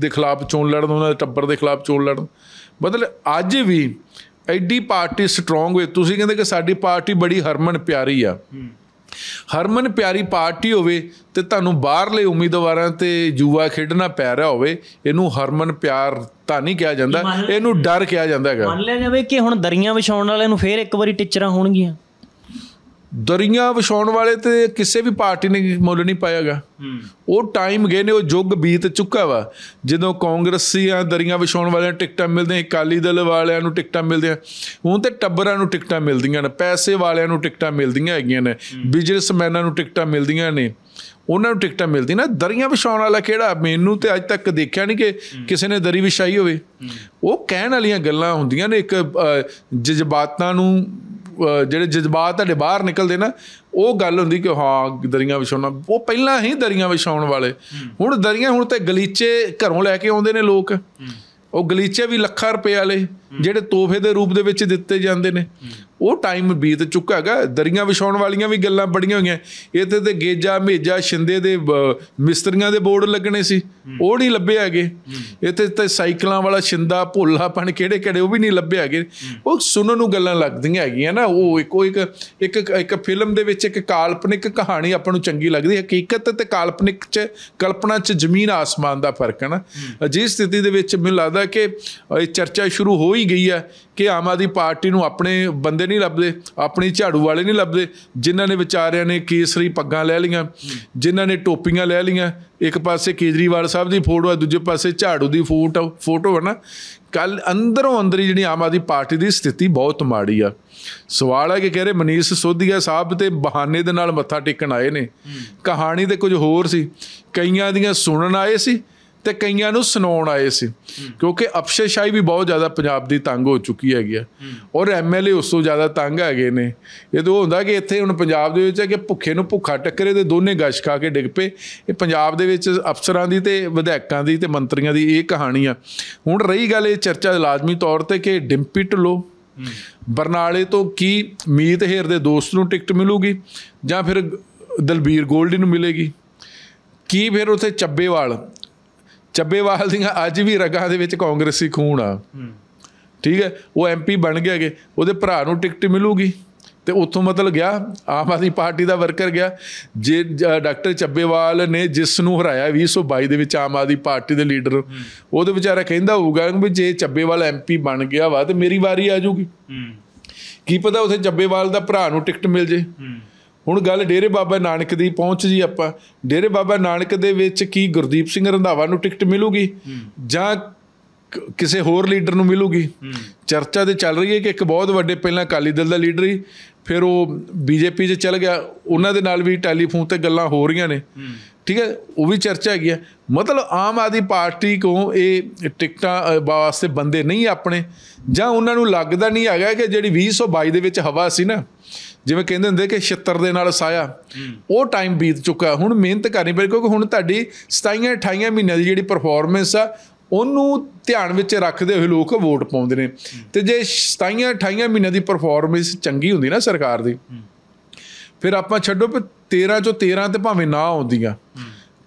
ਦੇ ਖਿਲਾਫ ਚੋਣ ਲੜਨ ਉਹਨਾਂ ਦੇ ਟੱਬਰ ਦੇ ਖਿਲਾਫ ਚੋਣ ਲੜਨ ਮਤਲਬ ਅੱਜ ਵੀ ਐਡੀ ਪਾਰਟੀ ਸਟਰੋਂਗ ਹੋਏ ਤੁਸੀਂ ਕਹਿੰਦੇ ਕਿ ਸਾਡੀ ਪਾਰਟੀ ਬੜੀ ਹਰਮਨ ਪਿਆਰੀ ਆ ਹਰਮਨ ਪਿਆਰੀ ਪਾਰਟੀ ਹੋਵੇ ਤੇ ਤੁਹਾਨੂੰ ਬਾਹਰਲੇ ਉਮੀਦਵਾਰਾਂ ਤੇ ਜੂਆ ਖੇਡਣਾ ਪੈ ਰਿਹਾ ਹੋਵੇ ਇਹਨੂੰ ਹਰਮਨ ਪਿਆਰ ਤਾਂ ਨਹੀਂ ਕਿਹਾ ਜਾਂਦਾ ਇਹਨੂੰ ਡਰ ਕਿਹਾ ਜਾਂਦਾ ਹੈਗਾ ਮੰਨ ਲਿਆ ਜਾਵੇ ਕਿ ਹੁਣ ਦਰੀਆਂ ਵਿਛਾਉਣ ਵਾਲਿਆਂ ਨੂੰ ਫੇਰ ਇੱਕ ਵਾਰੀ ਟੀਚਰਾਂ ਹੋਣਗੀਆਂ ਦਰੀਆਂ ਵਿਛਾਉਣ ਵਾਲੇ ਤੇ ਕਿਸੇ ਵੀ ਪਾਰਟੀ ਨੇ ਮੁੱਲ ਨਹੀਂ ਪਾਇਆਗਾ ਉਹ ਟਾਈਮ ਗਏ ਨੇ ਉਹ ਯੁੱਗ ਬੀਤ ਚੁੱਕਾ ਵਾ ਜਦੋਂ ਕਾਂਗਰਸੀਆਂ ਦਰੀਆਂ ਵਿਛਾਉਣ ਵਾਲਿਆਂ ਟਿਕਟਾਂ ਮਿਲਦੀਆਂ ਅਕਾਲੀ ਦਲ ਵਾਲਿਆਂ ਨੂੰ ਟਿਕਟਾਂ ਮਿਲਦੀਆਂ ਹੁਣ ਤੇ ਟੱਬਰਾਂ ਨੂੰ ਟਿਕਟਾਂ ਮਿਲਦੀਆਂ ਨੇ ਪੈਸੇ ਵਾਲਿਆਂ ਨੂੰ ਟਿਕਟਾਂ ਮਿਲਦੀਆਂ ਹੈਗੀਆਂ ਨੇ ਬਿਜ਼ਨਸਮੈਨਾਂ ਨੂੰ ਟਿਕਟਾਂ ਮਿਲਦੀਆਂ ਨੇ ਉਹਨਾਂ ਨੂੰ ਟਿਕਟਾਂ ਮਿਲਦੀ ਨਾ ਦਰੀਆਂ ਵਿਛਾਉਣ ਵਾਲਾ ਕਿਹੜਾ ਮੈਨੂੰ ਤੇ ਅੱਜ ਤੱਕ ਦੇਖਿਆ ਨਹੀਂ ਕਿ ਕਿਸੇ ਨੇ ਦਰੀ ਵਿਛਾਈ ਹੋਵੇ ਉਹ ਕਹਿਣ ਵਾਲੀਆਂ ਗੱਲਾਂ ਹੁੰਦੀਆਂ ਨੇ ਇੱਕ ਜਜ਼ਬਾਤਾਂ ਨੂੰ ਜਿਹੜੇ ਜਜ਼ਬਾਤ ਤੁਹਾਡੇ ਬਾਹਰ ਨਿਕਲਦੇ ਨਾ ਉਹ ਗੱਲ ਹੁੰਦੀ ਕਿ ਹਾਂ ਦਰੀਆਂ ਵਿਛਾਉਣਾ ਉਹ ਪਹਿਲਾਂ ਹੀ ਦਰੀਆਂ ਵਿਛਾਉਣ ਵਾਲੇ ਹੁਣ ਦਰੀਆਂ ਹੁਣ ਤੇ ਗਲੀਚੇ ਘਰੋਂ ਲੈ ਕੇ ਆਉਂਦੇ ਨੇ ਲੋਕ ਉਹ ਗਲੀਚੇ ਵੀ ਲੱਖਾਂ ਰੁਪਏ ਵਾਲੇ ਜਿਹੜੇ ਤੋਹਫੇ ਦੇ ਰੂਪ ਦੇ ਵਿੱਚ ਦਿੱਤੇ ਜਾਂਦੇ ਨੇ ਉਹ ਟਾਈਮ ਬੀਤ ਚੁੱਕਾ ਹੈਗਾ ਦਰੀਆਂ ਵਿਛਾਉਣ ਵਾਲੀਆਂ ਵੀ ਗੱਲਾਂ ਬੜੀਆਂ ਹੋਈਆਂ ਇੱਥੇ ਤੇ ਗੇਜਾ ਮੇਜਾ ਛਿੰਦੇ ਦੇ ਮਿਸਤਰੀਆਂ ਦੇ ਬੋਰਡ ਲੱਗਣੇ ਸੀ ਉਹ ਨਹੀਂ ਲੱਭੇ ਹੈਗੇ ਇੱਥੇ ਤੇ ਸਾਈਕਲਾਂ ਵਾਲਾ ਛਿੰਦਾ ਭੋਲਾਪਣ ਕਿਹੜੇ ਕਿਹੜੇ ਉਹ ਵੀ ਨਹੀਂ ਲੱਭੇ ਹੈਗੇ ਉਹ ਸੁਣਨ ਨੂੰ ਗੱਲਾਂ ਲੱਗਦੀਆਂ ਹੈਗੀਆਂ ਨਾ ਉਹ ਇੱਕੋ ਇੱਕ ਇੱਕ ਇੱਕ ਫਿਲਮ ਦੇ ਵਿੱਚ ਇੱਕ ਕਾਲਪਨਿਕ ਕਹਾਣੀ ਆਪਾਂ ਨੂੰ ਚੰਗੀ ਲੱਗਦੀ ਹੈ ਹਕੀਕਤ ਤੇ ਕਾਲਪਨਿਕ ਚ ਕਲਪਨਾ ਚ ਜ਼ਮੀਨ ਆਸਮਾਨ ਦਾ ਫਰਕ ਹੈ ਨਾ ਅਜੀਬ ਸਥਿਤੀ ਦੇ ਵਿੱਚ ਮੈਨੂੰ ਲੱਗਦਾ ਕਿ ਇਹ ਚਰਚਾ ਸ਼ੁਰੂ ਹੋਈ ਵੀ ਗਈ ਹੈ ਕਿ ਆਮ ਆਦੀ ਪਾਰਟੀ ਨੂੰ ਆਪਣੇ ਬੰਦੇ ਨਹੀਂ ਲੱਭਦੇ ਆਪਣੀ ਝਾੜੂ ਵਾਲੇ ਨਹੀਂ ਲੱਭਦੇ ਜਿਨ੍ਹਾਂ ਨੇ ਵਿਚਾਰਿਆਂ ਨੇ ਕੇਸਰੀ ਪੱਗਾਂ ਲੈ ਲਈਆਂ ਜਿਨ੍ਹਾਂ ਨੇ ਟੋਪੀਆਂ ਲੈ ਲਈਆਂ ਇੱਕ ਪਾਸੇ ਕੇਜਰੀਵਾਲ ਸਾਹਿਬ ਦੀ ਫੋਟੋ ਹੈ ਦੂਜੇ ਪਾਸੇ ਝਾੜੂ ਦੀ ਫੋਟੋ ਫੋਟੋ ਹੈ ਨਾ ਕੱਲ ਅੰਦਰੋਂ ਅੰਦਰੀ ਜਿਹੜੀ ਆਮ ਆਦੀ ਪਾਰਟੀ ਦੀ ਸਥਿਤੀ ਬਹੁਤ ਮਾੜੀ ਆ ਸਵਾਲ ਹੈ ਕਿ ਕਹਰੇ ਮਨੀਸ਼ ਸੋਧੀਆ ਸਾਹਿਬ ਤੇ ਬਹਾਨੇ ਦੇ ਨਾਲ ਮੱਥਾ ਟੇਕਣ ਆਏ ਨੇ ਕਹਾਣੀ ਤੇ ਕੁਝ ਹੋਰ ਸੀ ਕਈਆਂ ਦੀਆਂ ਸੁਣਨ ਆਏ ਸੀ ਤੇ ਕਈਆਂ ਨੂੰ ਸੁਣਾਉਣ ਆਏ ਸੀ ਕਿਉਂਕਿ ਸ਼ਾਹੀ ਵੀ ਬਹੁਤ ਜ਼ਿਆਦਾ ਪੰਜਾਬ ਦੀ ਤੰਗ ਹੋ ਚੁੱਕੀ ਹੈਗੀ ਆ ਔਰ ਐਮਐਲਏ ਉਸ ਤੋਂ ਜ਼ਿਆਦਾ ਤੰਗ ਹੈਗੇ ਨੇ ਇਹ ਤਾਂ ਹੁੰਦਾ ਕਿ ਇੱਥੇ ਹੁਣ ਪੰਜਾਬ ਦੇ ਵਿੱਚ ਹੈ ਕਿ ਭੁੱਖੇ ਨੂੰ ਭੁੱਖਾ ਟੱਕਰੇ ਤੇ ਦੋਨੇ ਗਸ਼ ਖਾ ਕੇ ਡਿੱਗ ਪਏ ਇਹ ਪੰਜਾਬ ਦੇ ਵਿੱਚ ਅਫਸਰਾਂ ਦੀ ਤੇ ਵਿਧਾਇਕਾਂ ਦੀ ਤੇ ਮੰਤਰੀਆਂ ਦੀ ਇਹ ਕਹਾਣੀ ਆ ਹੁਣ ਰਹੀ ਗੱਲ ਇਹ ਚਰਚਾ ਲਾਜ਼ਮੀ ਤੌਰ ਤੇ ਕਿ ਡਿੰਪੀ ਟਲੋ ਬਰਨਾਲੇ ਤੋਂ ਕੀ ਮੀਤ ਹੇਰ ਦੇ ਦੋਸਤ ਨੂੰ ਟਿਕਟ ਮਿਲੂਗੀ ਜਾਂ ਫਿਰ ਦਲਬੀਰ ਗੋਲਡੀ ਨੂੰ ਮਿਲੇਗੀ ਕੀ ਫਿਰ ਉਥੇ ਚੱਬੇਵਾਲ ਚੱਬੇਵਾਲ ਦੀਆਂ ਅੱਜ ਵੀ ਰਗਾਂ ਦੇ ਵਿੱਚ ਕਾਂਗਰਸੀ ਖੂਨ ਆ ਠੀਕ ਹੈ ਉਹ ਐਮਪੀ ਬਣ ਗਿਆ ਉਹਦੇ ਭਰਾ ਨੂੰ ਟਿਕਟ ਮਿਲੂਗੀ ਤੇ ਉੱਥੋਂ ਮਤਲਬ ਗਿਆ ਆਮ ਆਦਮੀ ਪਾਰਟੀ ਦਾ ਵਰਕਰ ਗਿਆ ਜੇ ਡਾਕਟਰ ਚੱਬੇਵਾਲ ਨੇ ਜਿਸ ਨੂੰ ਹਰਾਇਆ 2022 ਦੇ ਵਿੱਚ ਆਮ ਆਦਮੀ ਪਾਰਟੀ ਦੇ ਲੀਡਰ ਉਹਦੇ ਵਿਚਾਰਾ ਕਹਿੰਦਾ ਹੋਊਗਾ ਕਿ ਜੇ ਚੱਬੇਵਾਲ ਐਮਪੀ ਬਣ ਗਿਆ ਵਾ ਤੇ ਮੇਰੀ ਵਾਰੀ ਆ ਜਾਊਗੀ ਕੀ ਪਤਾ ਉਥੇ ਚੱਬੇਵਾਲ ਦਾ ਭਰਾ ਨੂੰ ਟਿਕਟ ਮਿਲ ਜੇ ਹੁਣ ਗੱਲ ਡੇਰੇ ਬਾਬਾ ਨਾਨਕ ਦੀ ਪਹੁੰਚ ਜੀ ਆਪਾਂ ਡੇਰੇ ਬਾਬਾ ਨਾਨਕ ਦੇ ਵਿੱਚ ਕੀ ਗੁਰਦੀਪ ਸਿੰਘ ਰੰਧਾਵਾ ਨੂੰ ਟਿਕਟ ਮਿਲੂਗੀ ਜਾਂ ਕਿਸੇ ਹੋਰ ਲੀਡਰ ਨੂੰ ਮਿਲੂਗੀ ਚਰਚਾ ਤੇ ਚੱਲ ਰਹੀ ਹੈ ਕਿ ਇੱਕ ਬਹੁਤ ਵੱਡੇ ਪਹਿਲਾਂ ਕਾਲੀ ਦਲ ਦਾ ਲੀਡਰ ਹੀ ਫਿਰ ਉਹ ਬੀਜੇਪੀ 'ਚ ਚਲ ਗਿਆ ਉਹਨਾਂ ਦੇ ਨਾਲ ਵੀ ਟੈਲੀਫੋਨ ਤੇ ਗੱਲਾਂ ਹੋ ਰਹੀਆਂ ਨੇ ਠੀਕ ਹੈ ਉਹ ਵੀ ਚਰਚਾ ਹੈਗੀ ਹੈ ਮਤਲਬ ਆਮ ਆਦੀ ਪਾਰਟੀ ਕੋ ਇਹ ਟਿਕਟਾਂ ਵਾਸਤੇ ਬੰਦੇ ਨਹੀਂ ਆਪਣੇ ਜਾਂ ਉਹਨਾਂ ਨੂੰ ਲੱਗਦਾ ਨਹੀਂ ਹੈਗਾ ਕਿ ਜਿਹੜੀ 2022 ਦੇ ਵਿੱਚ ਹਵਾ ਸੀ ਨਾ ਜਿਵੇਂ ਕਹਿੰਦੇ ਹੁੰਦੇ ਕਿ ਛਿੱਤਰ ਦੇ ਨਾਲ ਸਾਇਆ ਉਹ ਟਾਈਮ ਬੀਤ ਚੁੱਕਾ ਹੁਣ ਮਿਹਨਤ ਕਰਨੀ ਪਈ ਕਿਉਂਕਿ ਹੁਣ ਤੁਹਾਡੀ 27 28 ਮਹੀਨਿਆਂ ਦੀ ਜਿਹੜੀ ਪਰਫਾਰਮੈਂਸ ਆ ਉਹਨੂੰ ਧਿਆਨ ਵਿੱਚ ਰੱਖਦੇ ਹੋਏ ਲੋਕ ਵੋਟ ਪਾਉਂਦੇ ਨੇ ਤੇ ਜੇ 27 28 ਮਹੀਨਿਆਂ ਦੀ ਪਰਫਾਰਮੈਂਸ ਚੰਗੀ ਹੁੰਦੀ ਨਾ ਸਰਕਾਰ ਦੀ ਫਿਰ ਆਪਾਂ ਛੱਡੋ 13 ਚੋਂ 13 ਤੇ ਭਾਵੇਂ ਨਾ ਆਉਂਦੀਆਂ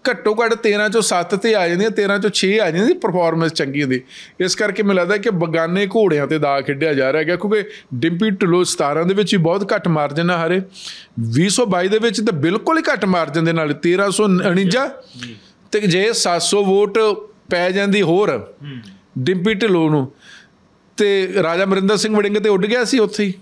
ਘੱਟੋ ਘੱਟ 13 ਚੋਂ 7 ਤੇ ਆ ਜਾਂਦੀਆਂ 13 ਚੋਂ 6 ਆ ਜਾਂਦੀਆਂ ਪਰਫਾਰਮੈਂਸ ਚੰਗੀ ਹੁੰਦੀ ਇਸ ਕਰਕੇ ਮੈਨੂੰ ਲੱਗਦਾ ਕਿ ਬਗਾਨੇ ਘੋੜਿਆਂ ਤੇ ਦਾ ਖੇਡਿਆ ਜਾ ਰਿਹਾ ਹੈ ਕਿਉਂਕਿ ਡਿੰਪੀ ਟਲੋ 17 ਦੇ ਵਿੱਚ ਹੀ ਬਹੁਤ ਘੱਟ ਮਾਰਜਨ ਨਾਲ ਹਾਰੇ 2022 ਦੇ ਵਿੱਚ ਤਾਂ ਬਿਲਕੁਲ ਹੀ ਘੱਟ ਮਾਰਜਨ ਦੇ ਨਾਲ 1349 ਤੇ ਜੇ 700 ਵੋਟ ਪੈ ਜਾਂਦੀ ਹੋਰ ਡਿੰਪੀ ਢਲੋ ਨੂੰ ਤੇ ਰਾਜਾ ਮਰਿੰਦਰ ਸਿੰਘ ਵੜਿੰਗ ਤੇ ਉੱਡ ਗਿਆ ਸੀ ਉੱਥੇ ਹੀ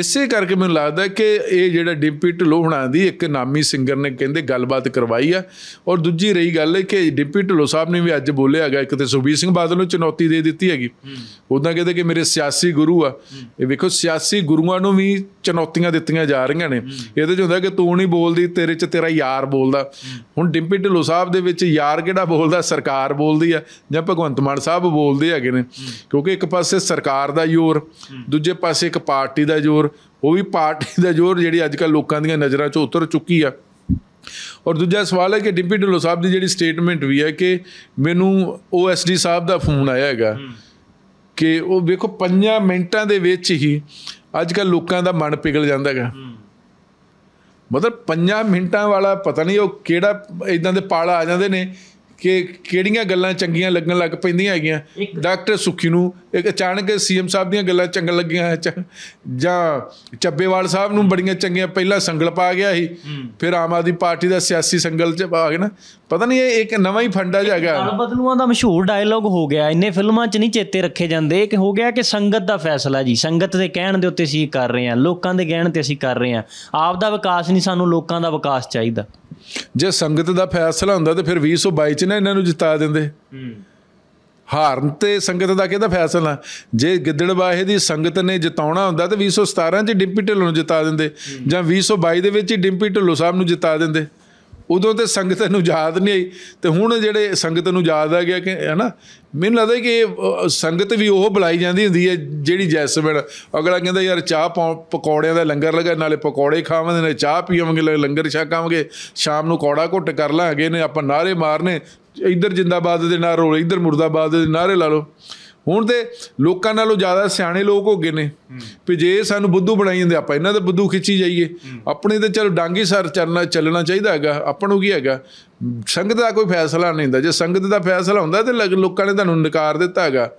ਇਸੇ ਕਰਕੇ ਮੈਨੂੰ ਲੱਗਦਾ ਕਿ ਇਹ ਜਿਹੜਾ ਡਿੰਪੀ ਢਲੋ ਹੁਣਾਂ ਦੀ ਇੱਕ ਨਾਮੀ ਸਿੰਗਰ ਨੇ ਕਹਿੰਦੇ ਗੱਲਬਾਤ ਕਰਵਾਈ ਆ ਔਰ ਦੂਜੀ ਰਹੀ ਗੱਲ ਹੈ ਕਿ ਡਿੰਪੀ ਢਲੋ ਸਾਹਿਬ ਨੇ ਵੀ ਅੱਜ ਬੋਲਿਆ ਹੈਗਾ ਇੱਕ ਤੇ ਸੁਬੀਰ ਸਿੰਘ ਬਾਦਲ ਨੂੰ ਚੁਣੌਤੀ ਦੇ ਦਿੱਤੀ ਹੈਗੀ ਉਦਾਂ ਕਹਿੰਦੇ ਕਿ ਮੇਰੇ ਸਿਆਸੀ ਗੁਰੂ ਆ ਇਹ ਵੇਖੋ ਸਿਆਸੀ ਗੁਰੂਆਂ ਨੂੰ ਵੀ ਚੁਣੌਤੀਆਂ ਦਿੱਤੀਆਂ ਜਾ ਰਹੀਆਂ ਨੇ ਇਹਦੇ ਚ ਹੁੰਦਾ ਕਿ ਤੂੰ ਨਹੀਂ ਬੋਲਦੀ ਤੇਰੇ ਚ ਤੇਰਾ ਯਾਰ ਬੋਲਦਾ ਹੁਣ ਡਿੰਪੀ ਢਲੋ ਸਾਹਿਬ ਦੇ ਵਿੱਚ ਯਾਰ ਕਿਹੜਾ ਬੋਲਦਾ ਸਰਕਾਰ ਬੋਲਦੀ ਆ ਜਾਂ ਭਗਵੰਤ ਮਾਨ ਸਾਹਿਬ ਬੋਲਦੇ ਹੈਗੇ ਨੇ ਕਿਉਂਕਿ ਇੱਕ ਪਾਸੇ ਸਰਕਾਰ ਦਾ ਜ਼ੋਰ ਦੂਜੇ ਪਾਸੇ ਇੱਕ ਪਾਰਟੀ ਦਾ ਜ਼ੋਰ ਜ਼ੋਰ ਉਹ ਵੀ ਪਾਰਟੀ ਦਾ ਜ਼ੋਰ ਜਿਹੜੀ ਅੱਜ ਕੱਲ ਲੋਕਾਂ ਦੀਆਂ ਨਜ਼ਰਾਂ 'ਚ ਉਤਰ ਚੁੱਕੀ ਆ ਔਰ ਦੂਜਾ ਸਵਾਲ ਹੈ ਕਿ ਡਿਪਟੀ ਢਿੱਲੋਂ ਸਾਹਿਬ ਦੀ ਜਿਹੜੀ ਸਟੇਟਮੈਂਟ ਵੀ ਹੈ ਕਿ ਮੈਨੂੰ ਓਐਸਡੀ ਸਾਹਿਬ ਦਾ ਫੋਨ ਆਇਆ ਹੈਗਾ ਕਿ ਉਹ ਵੇਖੋ 5 ਮਿੰਟਾਂ ਦੇ ਵਿੱਚ ਹੀ ਅੱਜ ਕੱਲ ਲੋਕਾਂ ਦਾ ਮਨ ਪਿਗਲ ਜਾਂਦਾ ਹੈਗਾ ਮਤਲਬ 5 ਮਿੰਟਾਂ ਵਾਲਾ ਪਤਾ ਨਹੀਂ ਉਹ ਕਿਹੜਾ ਇਦਾਂ ਦੇ ਪਾਲ ਆ ਜਾਂਦੇ ਨੇ ਕਿ ਕਿਹੜੀਆਂ ਗੱਲਾਂ ਚੰਗੀਆਂ ਲੱਗਣ ਲੱਗ ਪੈਂਦੀਆਂ ਹੈਗੀਆਂ ਡਾਕਟਰ ਸੁਖੀ ਨੂੰ ਇੱਕ ਅਚਾਨਕ ਸੀਐਮ ਸਾਹਿਬ ਦੀਆਂ ਗੱਲਾਂ ਚੰਗਣ ਲੱਗੀਆਂ ਜਾਂ ਚੱਬੇਵਾਲ ਸਾਹਿਬ ਨੂੰ ਬੜੀਆਂ ਚੰਗੀਆਂ ਪਹਿਲਾਂ ਸੰਗਲ ਪਾ ਗਿਆ ਸੀ ਫਿਰ ਆਮ ਆਦੀ ਪਾਰਟੀ ਦਾ ਸਿਆਸੀ ਸੰਗਲ ਚ ਆ ਗਿਆ ਨਾ ਪਤਾ ਨਹੀਂ ਇਹ ਇੱਕ ਨਵਾਂ ਹੀ ਫੰਡਾ ਜਗਾ ਗੱਲ ਬਦਲੂਆਂ ਦਾ ਮਸ਼ਹੂਰ ਡਾਇਲੌਗ ਹੋ ਗਿਆ ਇੰਨੇ ਫਿਲਮਾਂ 'ਚ ਨਹੀਂ ਚੇਤੇ ਰੱਖੇ ਜਾਂਦੇ ਕਿ ਹੋ ਗਿਆ ਕਿ ਸੰਗਤ ਦਾ ਫੈਸਲਾ ਜੀ ਸੰਗਤ ਦੇ ਕਹਿਣ ਦੇ ਉੱਤੇ ਅਸੀਂ ਕਰ ਰਹੇ ਹਾਂ ਲੋਕਾਂ ਦੇ ਕਹਿਣ ਤੇ ਅਸੀਂ ਕਰ ਰਹੇ ਹਾਂ ਆਪ ਦਾ ਵਿਕਾਸ ਨਹੀਂ ਸਾਨੂੰ ਲੋਕਾਂ ਦਾ ਵਿਕਾਸ ਚਾਹੀਦਾ ਜੇ ਸੰਗਤ ਦਾ ਫੈਸਲਾ ਹੁੰਦਾ ਤੇ ਫਿਰ 2022 'ਚ ਨਾ ਇਹਨਾਂ ਨੂੰ ਜਿਤਾ ਦਿੰਦੇ ਹਾਰਨ ਤੇ ਸੰਗਤ ਦਾ ਕਿਹਦਾ ਫੈਸਲਾ ਜੇ ਗਿੱਦੜ ਬਾਹੇ ਦੀ ਸੰਗਤ ਨੇ ਜਿਤਾਉਣਾ ਹੁੰਦਾ ਤੇ 2017 ਚ ਡਿੰਪੀ ਢਿੱਲੋਂ ਨੂੰ ਜਿਤਾ ਦਿੰਦੇ ਜਾਂ 2022 ਦੇ ਵਿੱਚ ਹੀ ਡਿੰਪੀ ਢਿੱਲੋਂ ਸਾਹਿਬ ਨੂੰ ਜਿਤਾ ਦਿੰਦੇ ਉਦੋਂ ਤੇ ਸੰਗਤ ਨੂੰ ਯਾਦ ਨਹੀਂ ਆਈ ਤੇ ਹੁਣ ਜਿਹੜੇ ਸੰਗਤ ਨੂੰ ਯਾਦ ਆ ਗਿਆ ਕਿ ਹੈਨਾ ਮੈਨੂੰ ਲੱਗਦਾ ਕਿ ਸੰਗਤ ਵੀ ਉਹ ਬੁਲਾਈ ਜਾਂਦੀ ਹੁੰਦੀ ਹੈ ਜਿਹੜੀ ਜੈਸਮਿਨ ਅਗਲਾ ਕਹਿੰਦਾ ਯਾਰ ਚਾਹ ਪਕੌੜਿਆਂ ਦਾ ਲੰਗਰ ਲਗਾ ਨਾਲੇ ਪਕੌੜੇ ਖਾਵਾਂਗੇ ਨਾਲੇ ਚਾਹ ਪੀਵਾਂਗੇ ਲੰਗਰ ਛਕਾਵਾਂਗੇ ਸ਼ਾਮ ਨੂੰ ਕੌੜਾ ਘੁੱਟ ਕਰ ਲਾਂਗੇ ਨੇ ਆਪਾਂ ਨਾਰੇ ਮਾਰਨੇ ਇੱਧਰ ਜਿੰਦਾਬਾਦ ਦੇ ਨਾਰੇ ਰੋਲ ਇੱਧਰ ਮੁਰਦਾਬਾਦ ਦੇ ਨਾਰੇ ਲਾ ਲਓ ਹੁਣ ਤੇ ਲੋਕਾਂ ਨਾਲੋਂ ਜ਼ਿਆਦਾ ਸਿਆਣੇ ਲੋਕ ਹੋ ਗਏ ਨੇ ਵੀ ਜੇ ਸਾਨੂੰ ਬੁੱਧੂ ਬਣਾਈ ਜਾਂਦੇ ਆਪਾਂ ਇਹਨਾਂ ਦੇ ਬੁੱਧੂ ਖਿੱਚੀ ਜਾਈਏ ਆਪਣੇ ਤੇ ਚਲੋ ਡਾਂਗੀ ਸਰ ਚੱਲਣਾ ਚੱਲਣਾ ਚਾਹੀਦਾ ਹੈਗਾ ਆਪਾਂ ਨੂੰ ਕੀ ਹੈਗਾ ਸੰਗਤ ਦਾ ਕੋਈ ਫੈਸਲਾ ਨਹੀਂ ਹੁੰਦਾ ਜੇ ਸੰਗਤ ਦਾ ਫੈਸਲਾ ਹੁੰਦਾ ਤੇ ਲੋਕਾਂ ਨੇ ਤੁਹਾਨੂੰ ਨਕਾਰ ਦਿੱਤਾ ਹੈਗਾ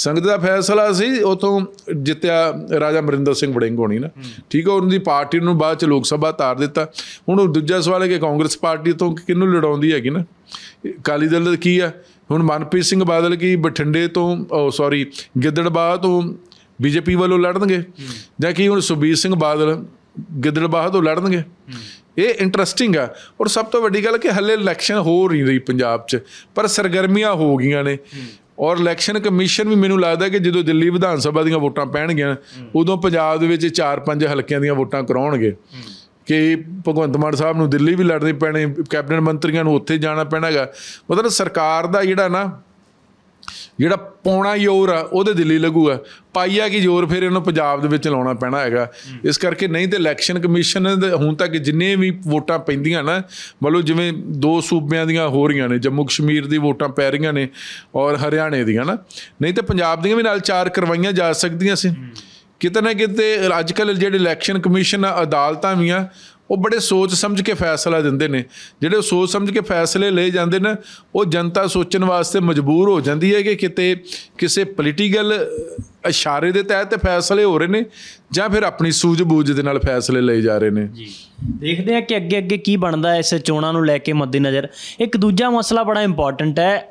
ਸੰਗਤ ਦਾ ਫੈਸਲਾ ਸੀ ਉਥੋਂ ਜਿੱਤਿਆ ਰਾਜਾ ਮਰਿੰਦਰ ਸਿੰਘ ਬੜਿੰਗ ਹੋਣੀ ਨਾ ਠੀਕ ਹੈ ਉਹਨਾਂ ਦੀ ਪਾਰਟੀ ਨੂੰ ਬਾਅਦ ਚ ਲੋਕ ਸਭਾ ਤਾਰ ਦਿੱਤਾ ਹੁਣ ਦੂਜਾ ਸਵਾਲ ਹੈ ਕਿ ਕਾਂਗਰਸ ਪਾਰਟੀ ਤੋਂ ਕਿਹਨੂੰ ਲੜਾਉਂਦੀ ਹੈਗੀ ਨਾ ਕਾਲੀ ਦਲ ਕੀ ਆ ਹੁਣ ਮਨਪ੍ਰੀਤ ਸਿੰਘ ਬਾਦਲ ਕੀ ਬਠਿੰਡੇ ਤੋਂ ਸੌਰੀ ਗਿੱਦੜਬਾਹ ਤੋਂ ਬੀਜੇਪੀ ਵੱਲੋਂ ਲੜਨਗੇ ਜਾਂ ਕੀ ਹੁਣ ਸੁਬੀਰ ਸਿੰਘ ਬਾਦਲ ਗਿੱਦੜਬਾਹ ਤੋਂ ਲੜਨਗੇ ਇਹ ਇੰਟਰਸਟਿੰਗ ਆ ਔਰ ਸਭ ਤੋਂ ਵੱਡੀ ਗੱਲ ਕਿ ਹੱਲੇ ਇਲੈਕਸ਼ਨ ਹੋ ਨਹੀਂ ਰਹੀ ਪੰਜਾਬ 'ਚ ਪਰ ਸਰਗਰਮੀਆਂ ਹੋ ਗਈਆਂ ਨੇ ਔਰ ਇਲੈਕਸ਼ਨ ਕਮਿਸ਼ਨ ਵੀ ਮੈਨੂੰ ਲੱਗਦਾ ਕਿ ਜਦੋਂ ਦਿੱਲੀ ਵਿਧਾਨ ਸਭਾ ਦੀਆਂ ਵੋਟਾਂ ਪੈਣਗੀਆਂ ਉਦੋਂ ਪੰਜਾਬ ਦੇ ਵਿੱਚ 4-5 ਹਲਕਿਆਂ ਦੀਆਂ ਵੋਟਾਂ ਕਰਾਉਣਗੇ ਕਿ ਭਗਵੰਤ ਮਾਨ ਸਾਹਿਬ ਨੂੰ ਦਿੱਲੀ ਵੀ ਲੜਨੀ ਪੈਣੀ ਕੈਬਨਿਟ ਮੰਤਰੀਆਂ ਨੂੰ ਉੱਥੇ ਜਾਣਾ ਪੈਣਾਗਾ ਮਤਲਬ ਸਰਕਾਰ ਦਾ ਜਿਹੜਾ ਨਾ ਜਿਹੜਾ ਪੌਣਾ ਯੋਰ ਆ ਉਹਦੇ ਦਿੱਲੀ ਲੱਗੂਗਾ ਪਾਈਆ ਕੀ ਜ਼ੋਰ ਫਿਰ ਇਹਨੂੰ ਪੰਜਾਬ ਦੇ ਵਿੱਚ ਲਾਉਣਾ ਪੈਣਾ ਹੈਗਾ ਇਸ ਕਰਕੇ ਨਹੀਂ ਤੇ ਇਲੈਕਸ਼ਨ ਕਮਿਸ਼ਨ ਹੁਣ ਤੱਕ ਜਿੰਨੇ ਵੀ ਵੋਟਾਂ ਪੈਂਦੀਆਂ ਨਾ ਮਤਲਬ ਜਿਵੇਂ ਦੋ ਸੂਬਿਆਂ ਦੀਆਂ ਹੋ ਰਹੀਆਂ ਨੇ ਜੰਮੂ ਕਸ਼ਮੀਰ ਦੀ ਵੋਟਾਂ ਪੈ ਰਹੀਆਂ ਨੇ ਔਰ ਹਰਿਆਣੇ ਦੀਆਂ ਨਾ ਨਹੀਂ ਤੇ ਪੰਜਾਬ ਦੀਆਂ ਵੀ ਨਾਲ ਚਾਰ ਕਰਵਾਈਆਂ ਜਾ ਸਕਦੀਆਂ ਸੀ ਕਿਤੇ ਨਾ ਕਿਤੇ ਅੱਜ ਕੱਲ ਜਿਹੜੇ ਇਲੈਕਸ਼ਨ ਕਮਿਸ਼ਨ ਆ ਅਦਾਲਤਾਂ ਵੀ ਆ ਉਹ ਬੜੇ ਸੋਚ ਸਮਝ ਕੇ ਫੈਸਲਾ ਦਿੰਦੇ ਨੇ ਜਿਹੜੇ ਸੋਚ ਸਮਝ ਕੇ ਫੈਸਲੇ ਲਏ ਜਾਂਦੇ ਨੇ ਉਹ ਜਨਤਾ ਸੋਚਣ ਵਾਸਤੇ ਮਜਬੂਰ ਹੋ ਜਾਂਦੀ ਹੈ ਕਿ ਕਿਤੇ ਕਿਸੇ ਪੋਲੀਟੀਕਲ ਇਸ਼ਾਰੇ ਦੇ ਤਹਿਤ ਫੈਸਲੇ ਹੋ ਰਹੇ ਨੇ ਜਾਂ ਫਿਰ ਆਪਣੀ ਸੂਝ-ਬੂਝ ਦੇ ਨਾਲ ਫੈਸਲੇ ਲਏ ਜਾ ਰਹੇ ਨੇ ਜੀ ਦੇਖਦੇ ਆ ਕਿ ਅੱਗੇ ਅੱਗੇ ਕੀ ਬਣਦਾ ਇਸ ਚੋਣਾਂ ਨੂੰ ਲੈ ਕੇ ਮੱਦੇਨਜ਼ਰ ਇੱਕ ਦੂਜਾ ਮਸਲਾ ਬੜਾ ਇੰਪੋਰਟੈਂਟ ਹੈ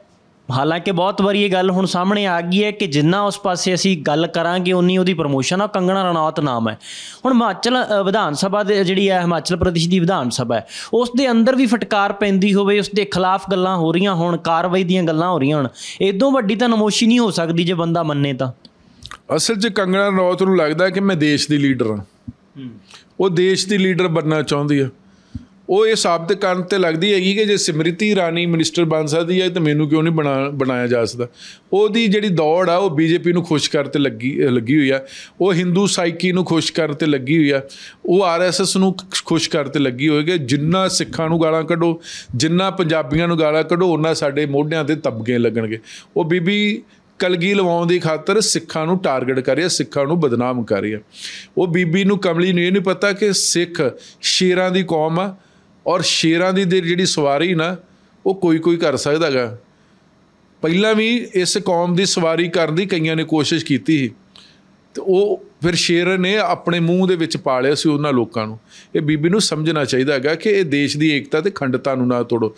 ਹਾਲਾਂਕਿ ਬਹੁਤ ਵਾਰੀ ਇਹ ਗੱਲ ਹੁਣ ਸਾਹਮਣੇ ਆ ਗਈ ਹੈ ਕਿ ਜਿੰਨਾ ਉਸ ਪਾਸੇ ਅਸੀਂ ਗੱਲ ਕਰਾਂਗੇ ਉਨੀ ਉਹਦੀ ਪ੍ਰੋਮੋਸ਼ਨ ਆ ਕੰਗਣਾ ਰਣੌਤ ਨਾਮ ਹੈ ਹੁਣ ਹਿਮਾਚਲ ਵਿਧਾਨ ਸਭਾ ਦੇ ਜਿਹੜੀ ਹੈ ਹਿਮਾਚਲ ਪ੍ਰਦੇਸ਼ ਦੀ ਵਿਧਾਨ ਸਭਾ ਹੈ ਉਸ ਦੇ ਅੰਦਰ ਵੀ ਫਟਕਾਰ ਪੈਂਦੀ ਹੋਵੇ ਉਸ ਦੇ ਖਿਲਾਫ ਗੱਲਾਂ ਹੋ ਰਹੀਆਂ ਹੋਣ ਕਾਰਵਾਈ ਦੀਆਂ ਗੱਲਾਂ ਹੋ ਰਹੀਆਂ ਹੋਣ ਇਦੋਂ ਵੱਡੀ ਤਾਂ ਨਮੋਸ਼ੀ ਨਹੀਂ ਹੋ ਸਕਦੀ ਜੇ ਬੰਦਾ ਮੰਨੇ ਤਾਂ ਅਸਲ 'ਚ ਕੰਗਣਾ ਰਣੌਤ ਨੂੰ ਲੱਗਦਾ ਕਿ ਮੈਂ ਦੇਸ਼ ਦੀ ਲੀਡਰ ਹਾਂ ਉਹ ਦੇਸ਼ ਦੀ ਲੀਡਰ ਬਣਨਾ ਚਾਹੁੰਦੀ ਹੈ ਉਹ ਇਹ ਸਾਬਤ ਕਰਨ ਤੇ ਲੱਗਦੀ ਹੈਗੀ ਕਿ ਜੇ ਸਿਮ੍ਰਿਤੀ ਰਾਣੀ ਮਿਨਿਸਟਰ ਬਣ ਸਕਦੀ ਹੈ ਤਾਂ ਮੈਨੂੰ ਕਿਉਂ ਨਹੀਂ ਬਣਾਇਆ ਜਾ ਸਕਦਾ ਉਹਦੀ ਜਿਹੜੀ ਦੌੜ ਆ ਉਹ ਬੀਜੇਪੀ ਨੂੰ ਖੁਸ਼ ਕਰਨ ਤੇ ਲੱਗੀ ਲੱਗੀ ਹੋਈ ਆ ਉਹ ਹਿੰਦੂ ਸਾਈਕੀ ਨੂੰ ਖੁਸ਼ ਕਰਨ ਤੇ ਲੱਗੀ ਹੋਈ ਆ ਉਹ ਆਰਐਸਐਸ ਨੂੰ ਖੁਸ਼ ਕਰਨ ਤੇ ਲੱਗੀ ਹੋਏਗੀ ਜਿੰਨਾ ਸਿੱਖਾਂ ਨੂੰ ਗਾਲਾਂ ਕੱਢੋ ਜਿੰਨਾ ਪੰਜਾਬੀਆਂ ਨੂੰ ਗਾਲਾਂ ਕੱਢੋ ਉਹਨਾਂ ਸਾਡੇ ਮੋਢਿਆਂ ਤੇ ਤਬਕੇ ਲੱਗਣਗੇ ਉਹ ਬੀਬੀ ਕਲਗੀ ਲਵਾਉਣ ਦੀ ਖਾਤਰ ਸਿੱਖਾਂ ਨੂੰ ਟਾਰਗੇਟ ਕਰ ਰਿਹਾ ਸਿੱਖਾਂ ਨੂੰ ਬਦਨਾਮ ਕਰ ਰਿਹਾ ਉਹ ਬੀਬੀ ਨੂੰ ਕਮਲੀ ਨੂੰ ਇਹ ਨਹੀਂ ਪਤਾ ਕਿ ਸਿੱਖ ਸ਼ੇਰਾਂ ਦੀ ਕੌਮ ਆ ਔਰ ਸ਼ੇਰਾਂ ਦੀ ਜਿਹੜੀ ਸਵਾਰੀ ਨਾ ਉਹ ਕੋਈ ਕੋਈ ਕਰ ਸਕਦਾਗਾ ਪਹਿਲਾਂ ਵੀ ਇਸ ਕੌਮ ਦੀ ਸਵਾਰੀ ਕਰਨ ਦੀ ਕਈਆਂ ਨੇ ਕੋਸ਼ਿਸ਼ ਕੀਤੀ ਸੀ ਤੇ ਉਹ ਫਿਰ ਸ਼ੇਰ ਨੇ ਆਪਣੇ ਮੂੰਹ ਦੇ ਵਿੱਚ ਪਾ ਲਿਆ ਸੀ ਉਹਨਾਂ ਲੋਕਾਂ ਨੂੰ ਇਹ ਬੀਬੀ ਨੂੰ ਸਮਝਣਾ ਚਾਹੀਦਾ ਹੈਗਾ ਕਿ ਇਹ ਦੇਸ਼ ਦੀ ਏਕਤਾ ਤੇ ਖੰਡਤਾ ਨੂੰ ਨਾ ਤੋੜੋ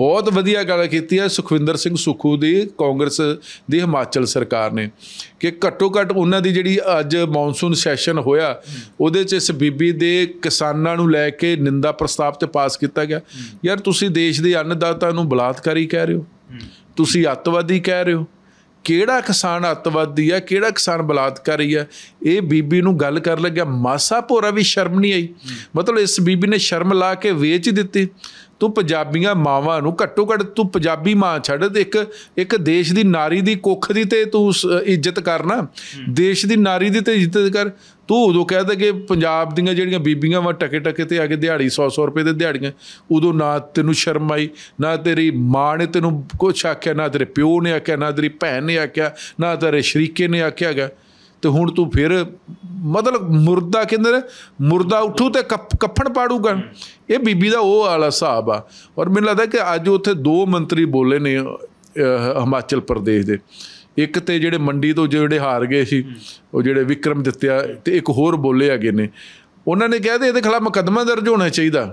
ਬਹੁਤ ਵਧੀਆ ਗੱਲ ਕੀਤੀ ਹੈ ਸੁਖਵਿੰਦਰ ਸਿੰਘ ਸੁਖੂ ਦੀ ਕਾਂਗਰਸ ਦੀ ਹਿਮਾਚਲ ਸਰਕਾਰ ਨੇ ਕਿ ਘੱਟੋ ਘੱਟ ਉਹਨਾਂ ਦੀ ਜਿਹੜੀ ਅੱਜ ਮੌਨਸੂਨ ਸੈਸ਼ਨ ਹੋਇਆ ਉਹਦੇ 'ਚ ਇਸ ਬੀਬੀ ਦੇ ਕਿਸਾਨਾਂ ਨੂੰ ਲੈ ਕੇ ਨਿੰਦਾ ਪ੍ਰਸਤਾਵ ਤੇ ਪਾਸ ਕੀਤਾ ਗਿਆ ਯਾਰ ਤੁਸੀਂ ਦੇਸ਼ ਦੇ ਅੰਨਦਾਤਾ ਨੂੰ ਬਲਾਤਕਾਰੀ ਕਹਿ ਰਹੇ ਹੋ ਤੁਸੀਂ ਅੱਤਵਾਦੀ ਕਹਿ ਰਹੇ ਹੋ ਕਿਹੜਾ ਕਿਸਾਨ ਅਤਵਾਦੀ ਆ ਕਿਹੜਾ ਕਿਸਾਨ ਬਲਾਤਕਾਰੀ ਆ ਇਹ ਬੀਬੀ ਨੂੰ ਗੱਲ ਕਰਨ ਲੱਗਿਆ ਮਾਸਾ ਪੋਰਾ ਵੀ ਸ਼ਰਮ ਨਹੀਂ ਆਈ ਮਤਲਬ ਇਸ ਬੀਬੀ ਨੇ ਸ਼ਰਮ ਲਾ ਕੇ ਵੇਚ ਦਿੱਤੀ ਤੂੰ ਪੰਜਾਬੀਆਂ ਮਾਵਾਂ ਨੂੰ ਘੱਟੋ ਘੱਟ ਤੂੰ ਪੰਜਾਬੀ ਮਾਂ ਛੱਡ ਇੱਕ ਇੱਕ ਦੇਸ਼ ਦੀ ਨਾਰੀ ਦੀ ਕੁੱਖ ਦੀ ਤੇ ਤੂੰ ਇੱਜ਼ਤ ਕਰਨਾ ਦੇਸ਼ ਦੀ ਨਾਰੀ ਦੀ ਤੇ ਇੱਜ਼ਤ ਕਰ ਤੂੰ ਉਦੋਂ ਕਹਿੰਦਾ ਕਿ ਪੰਜਾਬ ਦੀਆਂ ਜਿਹੜੀਆਂ ਬੀਬੀਆਂ ਵਾ ਟਕੇ ਟਕੇ ਤੇ ਆ ਕੇ ਦਿਹਾੜੀ 100-100 ਰੁਪਏ ਦੇ ਦਿਹਾੜੀਆਂ ਉਦੋਂ ਨਾ ਤੈਨੂੰ ਸ਼ਰਮ ਆਈ ਨਾ ਤੇਰੀ ਮਾਂ ਨੇ ਤੈਨੂੰ ਕੁਛ ਆਖਿਆ ਨਾ ਤੇਰੇ ਪਿਓ ਨੇ ਆਖਿਆ ਨਾ ਤੇਰੀ ਭੈਣ ਨੇ ਆਖਿਆ ਨਾ ਤੇਰੇ ਸ਼ਰੀਕੇ ਨੇ ਆਖਿਆਗਾ ਤੇ ਹੁਣ ਤੂੰ ਫਿਰ ਮਤਲਬ ਮੁਰਦਾ ਕਿੰਦਰ ਮੁਰਦਾ ਉਠੂ ਤੇ ਕਫਣ ਪਾੜੂਗਾ ਇਹ ਬੀਬੀ ਦਾ ਉਹ ਵਾਲਾ ਹਿਸਾਬ ਆ ਔਰ ਮੈਨੂੰ ਲੱਗਦਾ ਕਿ ਅੱਜ ਉੱਥੇ ਦੋ ਮੰਤਰੀ ਬੋਲੇ ਨੇ ਹਿਮਾਚਲ ਪ੍ਰਦੇਸ਼ ਦੇ ਇੱਕ ਤੇ ਜਿਹੜੇ ਮੰਡੀ ਤੋਂ ਜਿਹੜੇ ਹਾਰ ਗਏ ਸੀ ਉਹ ਜਿਹੜੇ ਵਿਕਰਮ ਦਿੱਤਿਆ ਤੇ ਇੱਕ ਹੋਰ ਬੋਲੇ ਹੈਗੇ ਨੇ ਉਹਨਾਂ ਨੇ ਕਿਹਾ ਤੇ ਇਹਦੇ ਖਿਲਾਫ ਮੁਕੱਦਮਾ ਦਰਜ ਹੋਣਾ ਚਾਹੀਦਾ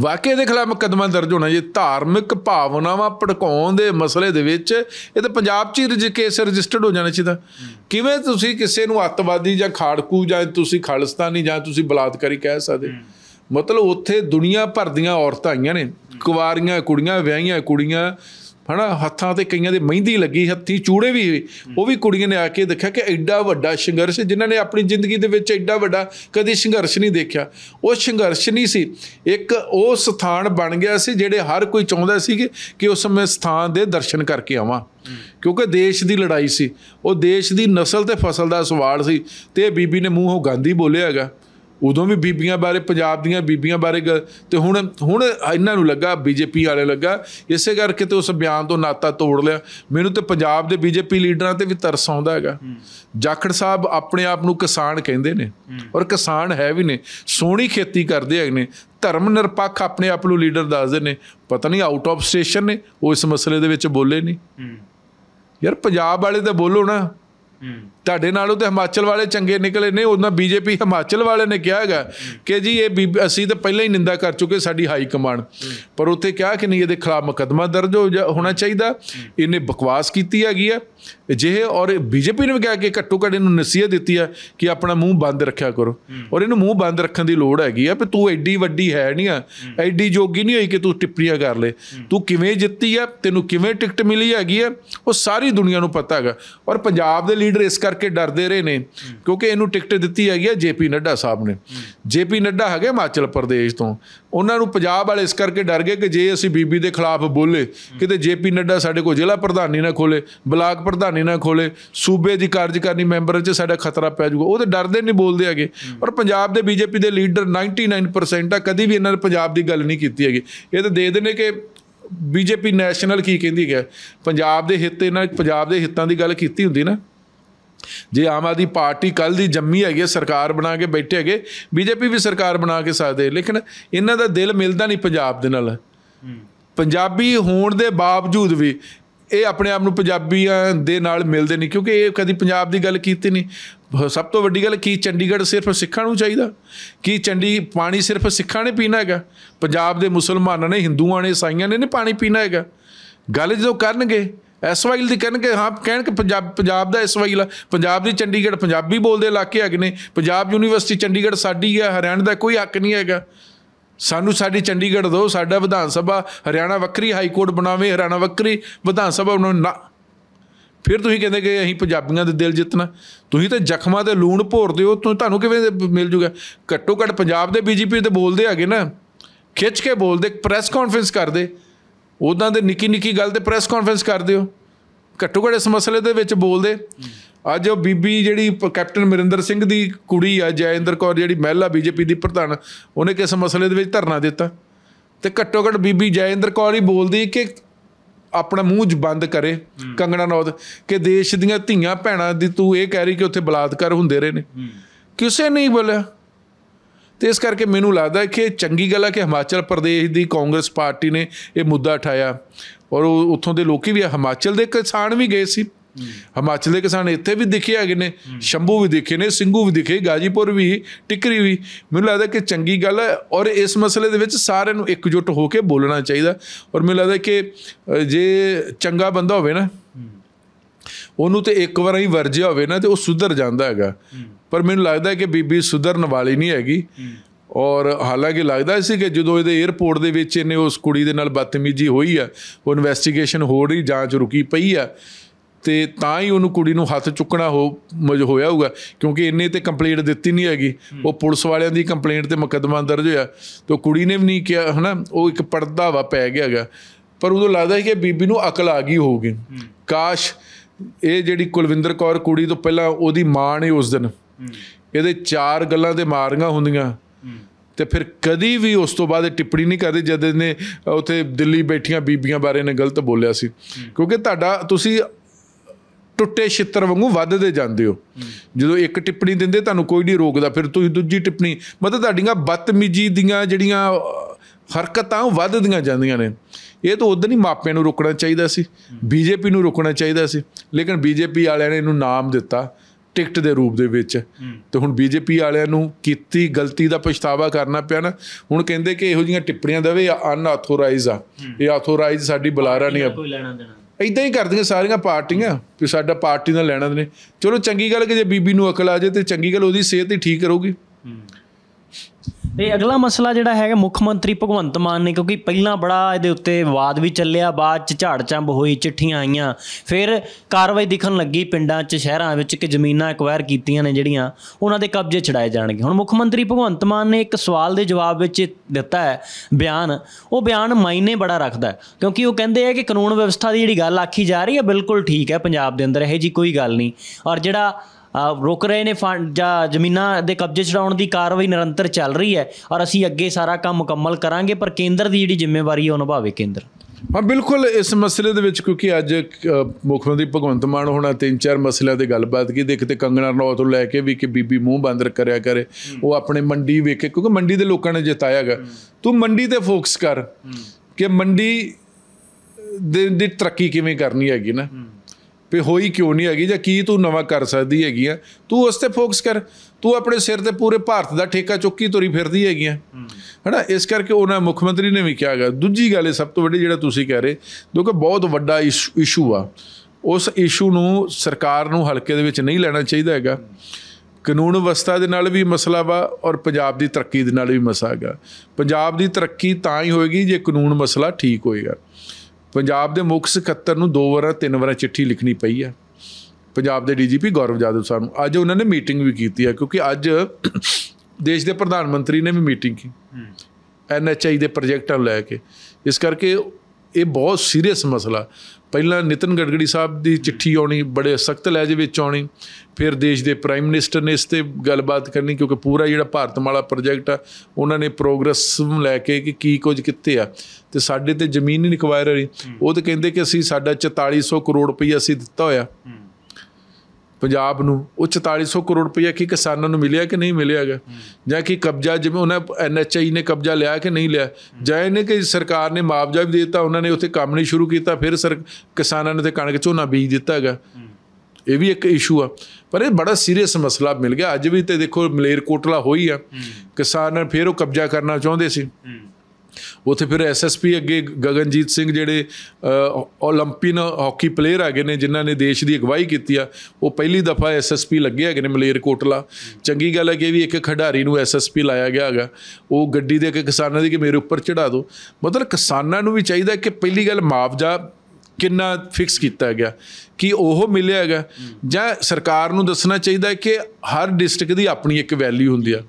ਵਾਕਿਆ ਦੇ ਖਿਲਾਫ ਮੁਕਦਮਾ ਦਰਜ ਹੋਣਾ ਜੇ ਧਾਰਮਿਕ ਭਾਵਨਾਵਾਂ ਭੜਕਾਉਣ ਦੇ ਮਸਲੇ ਦੇ ਵਿੱਚ ਇਹ ਤਾਂ ਪੰਜਾਬ 'ਚ ਹੀ ਕੇਸ ਰਜਿਸਟਰਡ ਹੋ ਜਾਣਾ ਚਾਹੀਦਾ ਕਿਵੇਂ ਤੁਸੀਂ ਕਿਸੇ ਨੂੰ ਅੱਤਵਾਦੀ ਜਾਂ ਖਾੜਕੂ ਜਾਂ ਤੁਸੀਂ ਖਾਲਿਸਤਾਨੀ ਜਾਂ ਤੁਸੀਂ ਬਲਾਤਕਾਰੀ ਕਹਿ ਸਕਦੇ ਮਤਲਬ ਉੱਥੇ ਦੁਨੀਆ ਭਰ ਦੀਆਂ ਔਰਤਾਂ ਆਈਆਂ ਨੇ ਕੁਵਾਰੀਆਂ ਕੁੜੀਆਂ ਵਿਆਹੀਆਂ ਕੁੜੀਆਂ ਹਣਾ ਹੱਥਾਂ ਤੇ ਕਈਆਂ ਦੇ ਮਹਿੰਦੀ ਲੱਗੀ ਹੱਥੀ ਚੂੜੇ ਵੀ ਉਹ ਵੀ ਕੁੜੀਆਂ ਨੇ ਆ ਕੇ ਦੇਖਿਆ ਕਿ ਐਡਾ ਵੱਡਾ ਸੰਘਰਸ਼ ਜਿਨ੍ਹਾਂ ਨੇ ਆਪਣੀ ਜ਼ਿੰਦਗੀ ਦੇ ਵਿੱਚ ਐਡਾ ਵੱਡਾ ਕਦੇ ਸੰਘਰਸ਼ ਨਹੀਂ ਦੇਖਿਆ ਉਹ ਸੰਘਰਸ਼ ਨਹੀਂ ਸੀ ਇੱਕ ਉਹ ਸਥਾਨ ਬਣ ਗਿਆ ਸੀ ਜਿਹੜੇ ਹਰ ਕੋਈ ਚਾਹੁੰਦਾ ਸੀ ਕਿ ਉਸ ਸਮੇਂ ਸਥਾਨ ਦੇ ਦਰਸ਼ਨ ਕਰਕੇ ਆਵਾਂ ਕਿਉਂਕਿ ਦੇਸ਼ ਦੀ ਲੜਾਈ ਸੀ ਉਹ ਦੇਸ਼ ਦੀ ਨਸਲ ਤੇ ਫਸਲ ਦਾ ਸਵਾਲ ਸੀ ਤੇ ਬੀਬੀ ਨੇ ਮੂੰਹੋਂ ਗਾਂਧੀ ਬੋਲਿਆ ਹੈਗਾ ਉਦੋਂ ਵੀ ਬੀਬੀਆਂ ਬਾਰੇ ਪੰਜਾਬ ਦੀਆਂ ਬੀਬੀਆਂ ਬਾਰੇ ਤੇ ਹੁਣ ਹੁਣ ਇਹਨਾਂ ਨੂੰ ਲੱਗਾ ਬੀਜੇਪੀ ਵਾਲੇ ਲੱਗਾ ਇਸੇ ਕਰਕੇ ਤੇ ਉਸ ਬਿਆਨ ਤੋਂ ਨਾਤਾ ਤੋੜ ਲਿਆ ਮੈਨੂੰ ਤੇ ਪੰਜਾਬ ਦੇ ਬੀਜੇਪੀ ਲੀਡਰਾਂ ਤੇ ਵੀ ਤਰਸ ਆਉਂਦਾ ਹੈਗਾ ਜਾਖੜ ਸਾਹਿਬ ਆਪਣੇ ਆਪ ਨੂੰ ਕਿਸਾਨ ਕਹਿੰਦੇ ਨੇ ਔਰ ਕਿਸਾਨ ਹੈ ਵੀ ਨੇ ਸੋਹਣੀ ਖੇਤੀ ਕਰਦੇ ਹੈਗੇ ਨੇ ਧਰਮ ਨਿਰਪੱਖ ਆਪਣੇ ਆਪ ਨੂੰ ਲੀਡਰ ਦੱਸਦੇ ਨੇ ਪਤਾ ਨਹੀਂ ਆਊਟ ਆਫ ਸਟੇਸ਼ਨ ਨੇ ਉਹ ਇਸ ਮਸਲੇ ਦੇ ਵਿੱਚ ਬੋਲੇ ਨਹੀਂ ਯਾਰ ਪੰਜਾਬ ਵਾਲੇ ਤਾਂ ਬੋਲੋ ਨਾ ਤੁਹਾਡੇ ਨਾਲੋਂ ਤੇ ਹਿਮਾਚਲ ਵਾਲੇ ਚੰਗੇ ਨਿਕਲੇ ਨੇ ਉਹਨਾਂ ਬੀਜੇਪੀ ਹਿਮਾਚਲ ਵਾਲੇ ਨੇ ਕਿਹਾ ਹੈਗਾ ਕਿ ਜੀ ਇਹ ਅਸੀਂ ਤਾਂ ਪਹਿਲਾਂ ਹੀ ਨਿੰਦਾ ਕਰ ਚੁੱਕੇ ਸਾਡੀ ਹਾਈ ਕਮਾਂਡ ਪਰ ਉੱਥੇ ਕਿਹਾ ਕਿ ਨਹੀਂ ਇਹਦੇ ਖਿਲਾਫ ਮੁਕਦਮਾ ਦਰਜ ਹੋਣਾ ਚਾਹੀਦਾ ਇਹਨੇ ਬਕਵਾਸ ਕੀਤੀ ਹੈਗੀ ਆ ਜਿਹੇ ਔਰ ਬੀਜੇਪੀ ਨੇ ਵੀ ਕਿਹਾ ਕਿ ਘੱਟੋ ਘੱਟ ਇਹਨੂੰ ਨਸੀਹਤ ਦਿੱਤੀ ਆ ਕਿ ਆਪਣਾ ਮੂੰਹ ਬੰਦ ਰੱਖਿਆ ਕਰੋ ਔਰ ਇਹਨੂੰ ਮੂੰਹ ਬੰਦ ਰੱਖਣ ਦੀ ਲੋੜ ਹੈਗੀ ਆ ਵੀ ਤੂੰ ਐਡੀ ਵੱਡੀ ਹੈ ਨਹੀਂ ਆ ਐਡੀ ਜੋਗੀ ਨਹੀਂ ਹੋਈ ਕਿ ਤੂੰ ਟਿੱਪਣੀਆਂ ਕਰ ਲੈ ਤੂੰ ਕਿਵੇਂ ਜਿੱਤੀ ਆ ਤੈਨੂੰ ਕਿਵੇਂ ਟਿਕਟ ਮਿਲੀ ਹੈਗੀ ਆ ਉਹ ਸਾਰੀ ਦੁਨੀਆ ਨੂੰ ਪਤਾ ਹੈਗਾ ਔਰ ਪੰਜਾਬ ਦੇ ਲੀਡਰ ਇਸ ਕਰਕੇ ਡਰਦੇ ਰਹੇ ਨੇ ਕਿਉਂਕਿ ਇਹਨੂੰ ਟਿਕਟ ਦਿੱਤੀ ਹੈਗੀ ਹੈ ਜੇਪੀ ਨੱਡਾ ਸਾਹਿਬ ਨੇ ਜੇਪੀ ਨੱਡਾ ਹੈਗੇ ਮਾਚਲ ਪ੍ਰਦੇਸ਼ ਤੋਂ ਉਹਨਾਂ ਨੂੰ ਪੰਜਾਬ ਵਾਲੇ ਇਸ ਕਰਕੇ ਡਰ ਗਏ ਕਿ ਜੇ ਅਸੀਂ ਬੀਬੀ ਦੇ ਖਿਲਾਫ ਬੋਲੇ ਕਿਤੇ ਜੇਪੀ ਨੱਡਾ ਸਾਡੇ ਕੋਲ ਜ਼ਿਲ੍ਹਾ ਪ੍ਰਧਾਨੀ ਨਾ ਖੋਲੇ ਬਲਾਕ ਪ੍ਰਧਾਨੀ ਨਾ ਖੋਲੇ ਸੂਬੇ ਦੀ ਕਾਰਜਕਾਰਨੀ ਮੈਂਬਰ 'ਚ ਸਾਡਾ ਖਤਰਾ ਪੈ ਜਾਊਗਾ ਉਹ ਤੇ ਡਰਦੇ ਨਹੀਂ ਬੋਲਦੇ ਹੈਗੇ ਪਰ ਪੰਜਾਬ ਦੇ ਬੀਜੇਪੀ ਦੇ ਲੀਡਰ 99% ਆ ਕਦੀ ਵੀ ਇਹਨਾਂ ਨੇ ਪੰਜਾਬ ਦੀ ਗੱਲ ਨਹੀਂ ਕੀਤੀ ਹੈਗੀ ਇਹ ਤਾਂ ਦੇ ਨੇ ਕਿ ਬੀਜੇਪੀ ਨੈਸ਼ਨਲ ਕੀ ਕਹਿੰਦੀ ਹੈ ਪੰਜਾਬ ਦੇ ਹਿੱਤ ਇਹਨਾਂ ਪੰਜਾਬ ਦੇ ਹਿੱਤਾਂ ਦੀ ਗੱਲ ਕੀਤੀ ਹੁੰਦੀ ਨਾ ਜੇ ਆਮ ਆਦੀ ਪਾਰਟੀ ਕੱਲ ਦੀ ਜੰਮੀ ਹੈਗੀ ਸਰਕਾਰ ਬਣਾ ਕੇ ਬੈਠੇ ਹੈਗੇ ਬੀਜੇਪੀ ਵੀ ਸਰਕਾਰ ਬਣਾ ਕੇ ਸਕਦੇ ਲੇਕਿਨ ਇਹਨਾਂ ਦਾ ਦਿਲ ਮਿਲਦਾ ਨਹੀਂ ਪੰਜਾਬ ਦੇ ਨਾਲ ਪੰਜਾਬੀ ਹੋਣ ਦੇ ਬਾਵਜੂਦ ਵੀ ਇਹ ਆਪਣੇ ਆਪ ਨੂੰ ਪੰਜਾਬੀਆਂ ਦੇ ਨਾਲ ਮਿਲਦੇ ਨਹੀਂ ਕਿਉਂਕਿ ਇਹ ਕਦੀ ਪੰਜਾਬ ਦੀ ਗੱਲ ਕੀਤੀ ਨਹੀਂ ਸਭ ਤੋਂ ਵੱਡੀ ਗੱਲ ਕੀ ਚੰਡੀਗੜ੍ਹ ਸਿਰਫ ਸਿੱਖਾਂ ਨੂੰ ਚਾਹੀਦਾ ਕੀ ਚੰਡੀ ਪਾਣੀ ਸਿਰਫ ਸਿੱਖਾਂ ਨੇ ਪੀਣਾ ਹੈਗਾ ਪੰਜਾਬ ਦੇ ਮੁਸਲਮਾਨਾਂ ਨੇ ਹਿੰਦੂਆਂ ਨੇ ਇਸਾਈਆਂ ਨੇ ਨਹੀਂ ਪਾਣੀ ਪੀਣਾ ਹੈਗਾ ਗੱਲ ਜਦੋਂ ਕਰਨਗੇ ਐਸਵਾਈਲ ਦੀ ਕਹਿਣ ਕਿ ਹਾਂ ਕਹਿਣ ਕਿ ਪੰਜਾਬ ਪੰਜਾਬ ਦਾ ਐਸਵਾਈਲ ਆ ਪੰਜਾਬ ਦੀ ਚੰਡੀਗੜ੍ਹ ਪੰਜਾਬੀ ਬੋਲਦੇ ਇਲਾਕੇ ਹੈਗੇ ਨੇ ਪੰਜਾਬ ਯੂਨੀਵਰਸਿਟੀ ਚੰਡੀਗੜ੍ਹ ਸਾਡੀ ਆ ਹਰਿਆਣਾ ਦਾ ਕੋਈ ਹੱਕ ਨਹੀਂ ਹੈਗਾ ਸਾਨੂੰ ਸਾਡੀ ਚੰਡੀਗੜ੍ਹ ਦੋ ਸਾਡਾ ਵਿਧਾਨ ਸਭਾ ਹਰਿਆਣਾ ਵੱਖਰੀ ਹਾਈ ਕੋਰਟ ਬਣਾਵੇ ਹਰਿਆਣਾ ਵੱਖਰੀ ਵਿਧਾਨ ਸਭਾ ਨੂੰ ਨਾ ਫਿਰ ਤੁਸੀਂ ਕਹਿੰਦੇ ਕਿ ਅਸੀਂ ਪੰਜਾਬੀਆਂ ਦੇ ਦਿਲ ਜਿੱਤਣਾ ਤੁਸੀਂ ਤਾਂ ਜ਼ਖਮਾਂ ਤੇ ਲੂਣ ਭੋਰਦੇ ਹੋ ਤੁਹਾਨੂੰ ਕਿਵੇਂ ਮਿਲ ਜੂਗਾ ਘੱਟੋ ਘੱਟ ਪੰਜਾਬ ਦੇ ਬੀਜੇਪੀ ਤੇ ਬੋਲਦੇ ਹੈਗੇ ਨਾ ਖਿੱਚ ਕੇ ਬੋਲਦੇ ਪ੍ਰੈਸ ਕਾਨਫਰੰਸ ਕਰਦੇ ਉਦਾਂ ਦੇ ਨਿੱਕੀ ਨਿੱਕੀ ਗੱਲ ਤੇ ਪ੍ਰੈਸ ਕਾਨਫਰੰਸ ਕਰਦੇ ਹੋ ਘੱਟੋ ਘੜੇ ਸਮੱਸਲੇ ਦੇ ਵਿੱਚ ਬੋਲਦੇ ਅੱਜ ਉਹ ਬੀਬੀ ਜਿਹੜੀ ਕੈਪਟਨ ਮਰਿੰਦਰ ਸਿੰਘ ਦੀ ਕੁੜੀ ਆ ਜੈਇੰਦਰ ਕੌਰ ਜਿਹੜੀ ਮਹਿਲਾ ਬੀਜੇਪੀ ਦੀ ਪ੍ਰਧਾਨ ਉਹਨੇ ਕਿਸ ਮਸਲੇ ਦੇ ਵਿੱਚ ਧਰਨਾ ਦਿੱਤਾ ਤੇ ਘੱਟੋ ਘੜ ਬੀਬੀ ਜੈਇੰਦਰ ਕੌਰ ਹੀ ਬੋਲਦੀ ਕਿ ਆਪਣਾ ਮੂੰਹ ਬੰਦ ਕਰੇ ਕੰਗਣਾ ਨੌਦ ਕਿ ਦੇਸ਼ ਦੀਆਂ ਧੀਆਂ ਭੈਣਾਂ ਦੀ ਤੂੰ ਇਹ ਕਹਿ ਰਹੀ ਕਿ ਉੱਥੇ ਬਲਾਤਕਾਰ ਹੁੰਦੇ ਰਹੇ ਨੇ ਕਿਸੇ ਨਹੀਂ ਬੋਲਿਆ ਤੇ ਇਸ ਕਰਕੇ ਮੈਨੂੰ ਲੱਗਦਾ ਕਿ ਚੰਗੀ ਗੱਲ ਹੈ ਕਿ ਹਿਮਾਚਲ ਪ੍ਰਦੇਸ਼ ਦੀ ਕਾਂਗਰਸ ਪਾਰਟੀ ਨੇ ਇਹ ਮੁੱਦਾ ਉਠਾਇਆ ਔਰ ਉੱਥੋਂ ਦੇ ਲੋਕੀ ਵੀ ਹਿਮਾਚਲ ਦੇ ਕਿਸਾਨ ਵੀ ਗਏ ਸੀ ਹਿਮਾਚਲ ਦੇ ਕਿਸਾਨ ਇੱਥੇ ਵੀ ਦਿਖੇ ਹੈਗੇ ਨੇ ਸ਼ੰਭੂ ਵੀ ਦਿਖੇ ਨੇ ਸਿੰਘੂ ਵੀ ਦਿਖੇ ਗਾਜੀਪੁਰ ਵੀ ਟਿਕਰੀ ਵੀ ਮੈਨੂੰ ਲੱਗਦਾ ਕਿ ਚੰਗੀ ਗੱਲ ਹੈ ਔਰ ਇਸ ਮਸਲੇ ਦੇ ਵਿੱਚ ਸਾਰਿਆਂ ਨੂੰ ਇਕਜੁੱਟ ਹੋ ਕੇ ਬੋਲਣਾ ਚਾਹੀਦਾ ਔਰ ਮੈਨੂੰ ਲੱਗਦਾ ਕਿ ਜੇ ਚੰਗਾ ਬੰਦਾ ਹੋਵੇ ਨਾ ਉਹਨੂੰ ਤੇ ਇੱਕ ਵਾਰ ਹੀ ਵਰਜਿਆ ਹੋਵੇ ਨਾ ਤੇ ਉਹ ਸੁਧਰ ਜਾਂਦਾ ਹੈਗਾ ਪਰ ਮੈਨੂੰ ਲੱਗਦਾ ਕਿ ਬੀਬੀ ਸੁਧਰਨ ਵਾਲੀ ਨਹੀਂ ਹੈਗੀ ਔਰ ਹਾਲਾਂਕਿ ਲੱਗਦਾ ਸੀ ਕਿ ਜਦੋਂ ਇਹਦੇ 에어ਪੋਰਟ ਦੇ ਵਿੱਚ ਇਹਨੇ ਉਸ ਕੁੜੀ ਦੇ ਨਾਲ ਬਦਤਮੀਜੀ ਹੋਈ ਆ ਉਹ ਇਨਵੈਸਟੀਗੇਸ਼ਨ ਹੋ ਰਹੀ ਜਾਂਚ ਰੁਕੀ ਪਈ ਆ ਤੇ ਤਾਂ ਹੀ ਉਹਨੂੰ ਕੁੜੀ ਨੂੰ ਹੱਥ ਚੁੱਕਣਾ ਹੋ ਮਜ ਹੋਇਆ ਹੋਊਗਾ ਕਿਉਂਕਿ ਇਹਨੇ ਤੇ ਕੰਪਲੀਟ ਦਿੱਤੀ ਨਹੀਂ ਹੈਗੀ ਉਹ ਪੁਲਿਸ ਵਾਲਿਆਂ ਦੀ ਕੰਪਲੇਂਟ ਤੇ ਮੁਕੱਦਮਾ ਦਰਜ ਹੋਇਆ ਤੇ ਕੁੜੀ ਨੇ ਵੀ ਨਹੀਂ ਕਿਹਾ ਹਨਾ ਉਹ ਇੱਕ ਪਰਦਾ ਵਾ ਪੈ ਗਿਆਗਾ ਪਰ ਉਦੋਂ ਲੱਗਦਾ ਹੈ ਕਿ ਬੀਬੀ ਨੂੰ ਅਕਲ ਆ ਗਈ ਹੋਊਗੀ ਕਾਸ਼ ਇਹ ਜਿਹੜੀ ਕੁਲਵਿੰਦਰ ਕੌਰ ਕੁੜੀ ਤੋਂ ਪਹਿਲਾਂ ਉਹਦੀ ਮਾਂ ਨੇ ਉਸ ਦਿਨ ਇਹਦੇ ਚਾਰ ਗੱਲਾਂ ਤੇ ਮਾਰੀਆਂ ਹੁੰਦੀਆਂ ਤੇ ਫਿਰ ਕਦੀ ਵੀ ਉਸ ਤੋਂ ਬਾਅਦ ਟਿੱਪਣੀ ਨਹੀਂ ਕਰਦੇ ਜਦ ਇਹਨੇ ਉੱਥੇ ਦਿੱਲੀ ਬੈਠੀਆਂ ਬੀਬੀਆਂ ਬਾਰੇ ਨੇ ਗਲਤ ਬੋਲਿਆ ਸੀ ਕਿਉਂਕਿ ਤੁਹਾਡਾ ਤੁਸੀਂ ਟੁੱਟੇ ਛਿੱਤਰ ਵਾਂਗੂ ਵੱਧਦੇ ਜਾਂਦੇ ਹੋ ਜਦੋਂ ਇੱਕ ਟਿੱਪਣੀ ਦਿੰਦੇ ਤੁਹਾਨੂੰ ਕੋਈ ਨਹੀਂ ਰੋਕਦਾ ਫਿਰ ਤੁਸੀਂ ਦੂਜੀ ਟਿੱਪਣੀ ਮਤਲਬ ਤੁਹਾਡੀਆਂ ਬਦਤਮੀਜੀ ਦੀਆਂ ਜਿਹੜੀਆਂ ਹਰਕਤਾਂ ਵੱਧਦੀਆਂ ਜਾਂਦੀਆਂ ਨੇ ਇਹ ਤਾਂ ਉਦੋਂ ਹੀ ਮਾਪਿਆਂ ਨੂੰ ਰੋਕਣਾ ਚਾਹੀਦਾ ਸੀ ਬੀਜੇਪੀ ਨੂੰ ਰੋਕਣਾ ਚਾਹੀਦਾ ਸੀ ਲੇਕਿਨ ਬੀਜੇਪੀ ਵਾਲਿਆਂ ਨੇ ਇਹਨੂੰ ਨਾਮ ਦਿੱਤਾ ਟਿਕਟ ਦੇ ਰੂਪ ਦੇ ਵਿੱਚ ਤੇ ਹੁਣ ਬੀਜੇਪੀ ਵਾਲਿਆਂ ਨੂੰ ਕੀਤੀ ਗਲਤੀ ਦਾ ਪਛਤਾਵਾ ਕਰਨਾ ਪਿਆ ਨਾ ਹੁਣ ਕਹਿੰਦੇ ਕਿ ਇਹੋ ਜੀਆਂ ਟਿੱਪਣੀਆਂ ਦਵੇ ਅਨ ਆਥੋਰਾਈਜ਼ ਆ ਇਹ ਆਥੋਰਾਈਜ਼ ਸਾਡੀ ਬੁਲਾਰਾ ਨਹੀਂ ਕੋਈ ਲੈਣਾ ਦੇਣਾ ਇਦਾਂ ਹੀ ਕਰਦੀਆਂ ਸਾਰੀਆਂ ਪਾਰਟੀਆਂ ਵੀ ਸਾਡਾ ਪਾਰਟੀ ਨਾਲ ਲੈਣਾ ਦੇਣਾ ਚਲੋ ਚੰਗੀ ਗੱਲ ਕਿ ਜੇ ਬੀਬੀ ਨੂੰ ਅਕਲ ਆ ਜੇ ਤੇ ਚੰਗੀ ਗੱਲ ਉਹਦੀ ਸਿਹਤ ਹੀ ਠੀਕ ਰਹੂਗੀ ਤੇ ਅਗਲਾ ਮਸਲਾ ਜਿਹੜਾ ਹੈਗਾ ਮੁੱਖ ਮੰਤਰੀ ਭਗਵੰਤ ਮਾਨ ਨੇ ਕਿਉਂਕਿ ਪਹਿਲਾਂ ਬੜਾ ਇਹਦੇ ਉੱਤੇ ਵਿਵਾਦ ਵੀ ਚੱਲਿਆ ਬਾਅਦ ਚ ਝਾੜਚੰਬ ਹੋਈ ਚਿੱਠੀਆਂ ਆਈਆਂ ਫਿਰ ਕਾਰਵਾਈ ਦਿਖਣ ਲੱਗੀ ਪਿੰਡਾਂ ਚ ਸ਼ਹਿਰਾਂ ਵਿੱਚ ਕਿ ਜ਼ਮੀਨਾਂ ਐਕਵਾਇਰ ਕੀਤੀਆਂ ਨੇ ਜਿਹੜੀਆਂ ਉਹਨਾਂ ਦੇ ਕਬਜ਼ੇ ਛਡਾਏ ਜਾਣਗੇ ਹੁਣ ਮੁੱਖ ਮੰਤਰੀ ਭਗਵੰਤ ਮਾਨ ਨੇ ਇੱਕ ਸਵਾਲ ਦੇ ਜਵਾਬ ਵਿੱਚ ਦਿੱਤਾ ਹੈ ਬਿਆਨ ਉਹ ਬਿਆਨ ਮਾਇਨੇ ਬੜਾ ਰੱਖਦਾ ਕਿਉਂਕਿ ਉਹ ਕਹਿੰਦੇ ਆ ਕਿ ਕਾਨੂੰਨ ਵਿਵਸਥਾ ਦੀ ਜਿਹੜੀ ਗੱਲ ਆਖੀ ਜਾ ਰਹੀ ਹੈ ਬਿਲਕੁਲ ਠੀਕ ਹੈ ਪੰਜਾਬ ਦੇ ਅੰਦਰ ਇਹ ਜੀ ਕੋਈ ਗੱਲ ਨਹੀਂ ਔਰ ਜਿਹੜਾ ਰੁਕ ਰਹੇ ਨੇ ਫੰਡ ਜਾਂ ਜ਼ਮੀਨਾਂ ਦੇ ਕਬਜ਼ੇ ਛਡਾਉਣ ਦੀ ਕਾਰਵਾਈ ਨਿਰੰਤਰ ਚੱਲ ਰਹੀ ਹੈ ਔਰ ਅਸੀਂ ਅੱਗੇ ਸਾਰਾ ਕੰਮ ਮੁਕੰਮਲ ਕਰਾਂਗੇ ਪਰ ਕੇਂਦਰ ਦੀ ਜਿਹੜੀ ਜ਼ਿੰਮੇਵਾਰੀ ਹੈ ਉਹ ਨਿਭਾਵੇ ਕੇਂਦਰ ਹਾਂ ਬਿਲਕੁਲ ਇਸ ਮਸਲੇ ਦੇ ਵਿੱਚ ਕਿਉਂਕਿ ਅੱਜ ਮੁੱਖ ਮੰਤਰੀ ਭਗਵੰਤ ਮਾਨ ਹੋਣਾ ਤਿੰਨ ਚਾਰ ਮਸਲਿਆਂ ਤੇ ਗੱਲਬਾਤ ਕੀਤੀ ਦੇਖ ਤੇ ਕੰਗਣਾ ਰਣੌਤ ਤੋਂ ਲੈ ਕੇ ਵੀ ਕਿ ਬੀਬੀ ਮੂੰਹ ਬੰਦ ਕਰਿਆ ਕਰੇ ਉਹ ਆਪਣੇ ਮੰਡੀ ਵੇਖੇ ਕਿਉਂਕਿ ਮੰਡੀ ਦੇ ਲੋਕਾਂ ਨੇ ਜਿਤਾਇਆਗਾ ਤੂੰ ਮੰਡੀ ਤੇ ਫੋਕਸ ਕਰ ਕਿ ਮੰਡੀ ਦੇ ਦੀ ਤਰੱਕੀ ਕਿਵੇਂ ਕਰਨੀ ਹੈਗੀ ਨਾ ਵੀ ਹੋਈ ਕਿਉਂ ਨਹੀਂ ਹੈਗੀ ਜਾਂ ਕੀ ਤੂੰ ਨਵਾਂ ਕਰ ਸਕਦੀ ਹੈਗੀ ਆ ਤੂੰ ਉਸ ਤੇ ਫੋਕਸ ਕਰ ਤੂੰ ਆਪਣੇ ਸਿਰ ਤੇ ਪੂਰੇ ਭਾਰਤ ਦਾ ਠੇਕਾ ਚੁੱਕੀ ਤੁਰੀ ਫਿਰਦੀ ਹੈਗੀ ਆ ਹਣਾ ਇਸ ਕਰਕੇ ਉਹਨਾਂ ਮੁੱਖ ਮੰਤਰੀ ਨੇ ਵੀ ਕਿਹਾ ਗਾ ਦੂਜੀ ਗੱਲ ਇਹ ਸਭ ਤੋਂ ਵੱਡੀ ਜਿਹੜਾ ਤੁਸੀਂ ਕਹਿ ਰਹੇ ਕਿਉਂਕਿ ਬਹੁਤ ਵੱਡਾ ਇਸ਼ੂ ਆ ਉਸ ਇਸ਼ੂ ਨੂੰ ਸਰਕਾਰ ਨੂੰ ਹਲਕੇ ਦੇ ਵਿੱਚ ਨਹੀਂ ਲੈਣਾ ਚਾਹੀਦਾ ਹੈਗਾ ਕਾਨੂੰਨ ਵਿਵਸਥਾ ਦੇ ਨਾਲ ਵੀ ਮਸਲਾ ਵਾ ਔਰ ਪੰਜਾਬ ਦੀ ਤਰੱਕੀ ਦੇ ਨਾਲ ਵੀ ਮਸਲਾ ਹੈਗਾ ਪੰਜਾਬ ਦੀ ਤਰੱਕੀ ਤਾਂ ਹੀ ਹੋਏਗੀ ਜੇ ਕਾਨੂੰਨ ਮਸਲਾ ਠੀਕ ਹੋਏਗਾ ਪੰਜਾਬ ਦੇ ਮੁੱਖ ਸਕੱਤਰ ਨੂੰ ਦੋ ਵਾਰਾਂ ਤਿੰਨ ਵਾਰਾਂ ਚਿੱਠੀ ਲਿਖਣੀ ਪਈ ਆ ਪੰਜਾਬ ਦੇ ਡੀਜੀਪੀ ਗੌਰਵ ਜਾਦਵ ਸਾਹਿਬ ਨੂੰ ਅੱਜ ਉਹਨਾਂ ਨੇ ਮੀਟਿੰਗ ਵੀ ਕੀਤੀ ਆ ਕਿਉਂਕਿ ਅੱਜ ਦੇਸ਼ ਦੇ ਪ੍ਰਧਾਨ ਮੰਤਰੀ ਨੇ ਵੀ ਮੀਟਿੰਗ ਕੀ ਐਨਐਚਆਈ ਦੇ ਪ੍ਰੋਜੈਕਟਾਂ ਲੈ ਕੇ ਇਸ ਕਰਕੇ ਇਹ ਬਹੁਤ ਸੀਰੀਅਸ ਮਸਲਾ ਪਹਿਲਾਂ ਨਿਤਨ ਗੜਗੜੀ ਸਾਹਿਬ ਦੀ ਚਿੱਠੀ ਆਉਣੀ ਬੜੇ ਸਖਤ ਲਹਿਜੇ ਵਿੱਚ ਆਉਣੀ ਫਿਰ ਦੇਸ਼ ਦੇ ਪ੍ਰਾਈਮ ਮਿਨਿਸਟਰ ਨੇ ਇਸ ਤੇ ਗੱਲਬਾਤ ਕਰਨੀ ਕਿਉਂਕਿ ਪੂਰਾ ਜਿਹੜਾ ਭਾਰਤਮਾਲਾ ਪ੍ਰੋਜੈਕਟ ਆ ਉਹਨਾਂ ਨੇ ਪ੍ਰੋਗਰੈਸ ਨੂੰ ਲੈ ਕੇ ਕਿ ਕੀ ਕੁਝ ਕਿੱਥੇ ਆ ਤੇ ਸਾਡੇ ਤੇ ਜ਼ਮੀਨ ਨਹੀਂ ਰਿਕਵਾਇਰ ਹੋਈ ਉਹ ਤੇ ਕਹਿੰਦੇ ਕਿ ਅਸੀਂ ਸਾਡਾ 4400 ਕਰੋੜ ਰੁਪਈਆ ਅਸੀਂ ਦਿੱਤਾ ਹੋਇਆ ਪੰਜਾਬ ਨੂੰ ਉਹ 4400 ਕਰੋੜ ਰੁਪਏ ਕੀ ਕਿਸਾਨਾਂ ਨੂੰ ਮਿਲਿਆ ਕਿ ਨਹੀਂ ਮਿਲਿਆਗਾ ਜਾਂ ਕਿ ਕਬਜ਼ਾ ਜਿਵੇਂ ਉਹਨਾਂ ਐਨਐਚਆਈ ਨੇ ਕਬਜ਼ਾ ਲਿਆ ਕਿ ਨਹੀਂ ਲਿਆ ਜਾਂ ਇਹਨੇ ਕਿ ਸਰਕਾਰ ਨੇ ਮਾਪਜਾ ਵੀ ਦਿੱਤਾ ਉਹਨਾਂ ਨੇ ਉੱਥੇ ਕੰਮ ਨਹੀਂ ਸ਼ੁਰੂ ਕੀਤਾ ਫਿਰ ਸਰ ਕਿਸਾਨਾਂ ਨੇ ਤੇ ਕਣਕ ਝੋਨਾ ਬੀਜ ਦਿੱਤਾ ਹੈਗਾ ਇਹ ਵੀ ਇੱਕ ਇਸ਼ੂ ਆ ਪਰ ਇਹ ਬੜਾ ਸੀਰੀਅਸ ਮਸਲਾ ਮਿਲ ਗਿਆ ਅੱਜ ਵੀ ਤੇ ਦੇਖੋ ਮਲੇਰ ਕੋਟਲਾ ਹੋਈ ਆ ਕਿਸਾਨ ਫਿਰ ਉਹ ਕਬਜ਼ਾ ਕਰਨਾ ਚਾਹੁੰਦੇ ਸੀ ਉੱਥੇ ਫਿਰ ਐਸਐਸਪੀ ਅੱਗੇ ਗਗਨਜੀਤ ਸਿੰਘ ਜਿਹੜੇ 올림픽ਨ ਹਾਕੀ ਪਲੇਅਰ ਹੈਗੇ ਨੇ ਜਿਨ੍ਹਾਂ ਨੇ ਦੇਸ਼ ਦੀ ਅਗਵਾਈ ਕੀਤੀ ਆ ਉਹ ਪਹਿਲੀ ਦਫਾ ਐਸਐਸਪੀ ਲੱਗੇ ਹੈਗੇ ਨੇ ਮਲੇਰ ਕੋਟਲਾ ਚੰਗੀ ਗੱਲ ਹੈ ਕਿ ਵੀ ਇੱਕ ਖਿਡਾਰੀ ਨੂੰ ਐਸਐਸਪੀ ਲਾਇਆ ਗਿਆ ਹੈਗਾ ਉਹ ਗੱਡੀ ਦੇ ਕੇ ਕਿਸਾਨਾਂ ਦੀ ਕਿ ਮੇਰੇ ਉੱਪਰ ਚੜਾ ਦਿਓ ਮਤਲਬ ਕਿਸਾਨਾਂ ਨੂੰ ਵੀ ਚਾਹੀਦਾ ਕਿ ਪਹਿਲੀ ਗੱਲ ਮਾਫਜ਼ਾ ਕਿੰਨਾ ਫਿਕਸ ਕੀਤਾ ਗਿਆ ਕਿ ਉਹ ਮਿਲਿਆ ਹੈਗਾ ਜਾਂ ਸਰਕਾਰ ਨੂੰ ਦੱਸਣਾ ਚਾਹੀਦਾ ਹੈ ਕਿ ਹਰ ਡਿਸਟ੍ਰਿਕਟ ਦੀ ਆਪਣੀ ਇੱਕ ਵੈਲਿਊ ਹੁੰਦੀ ਆ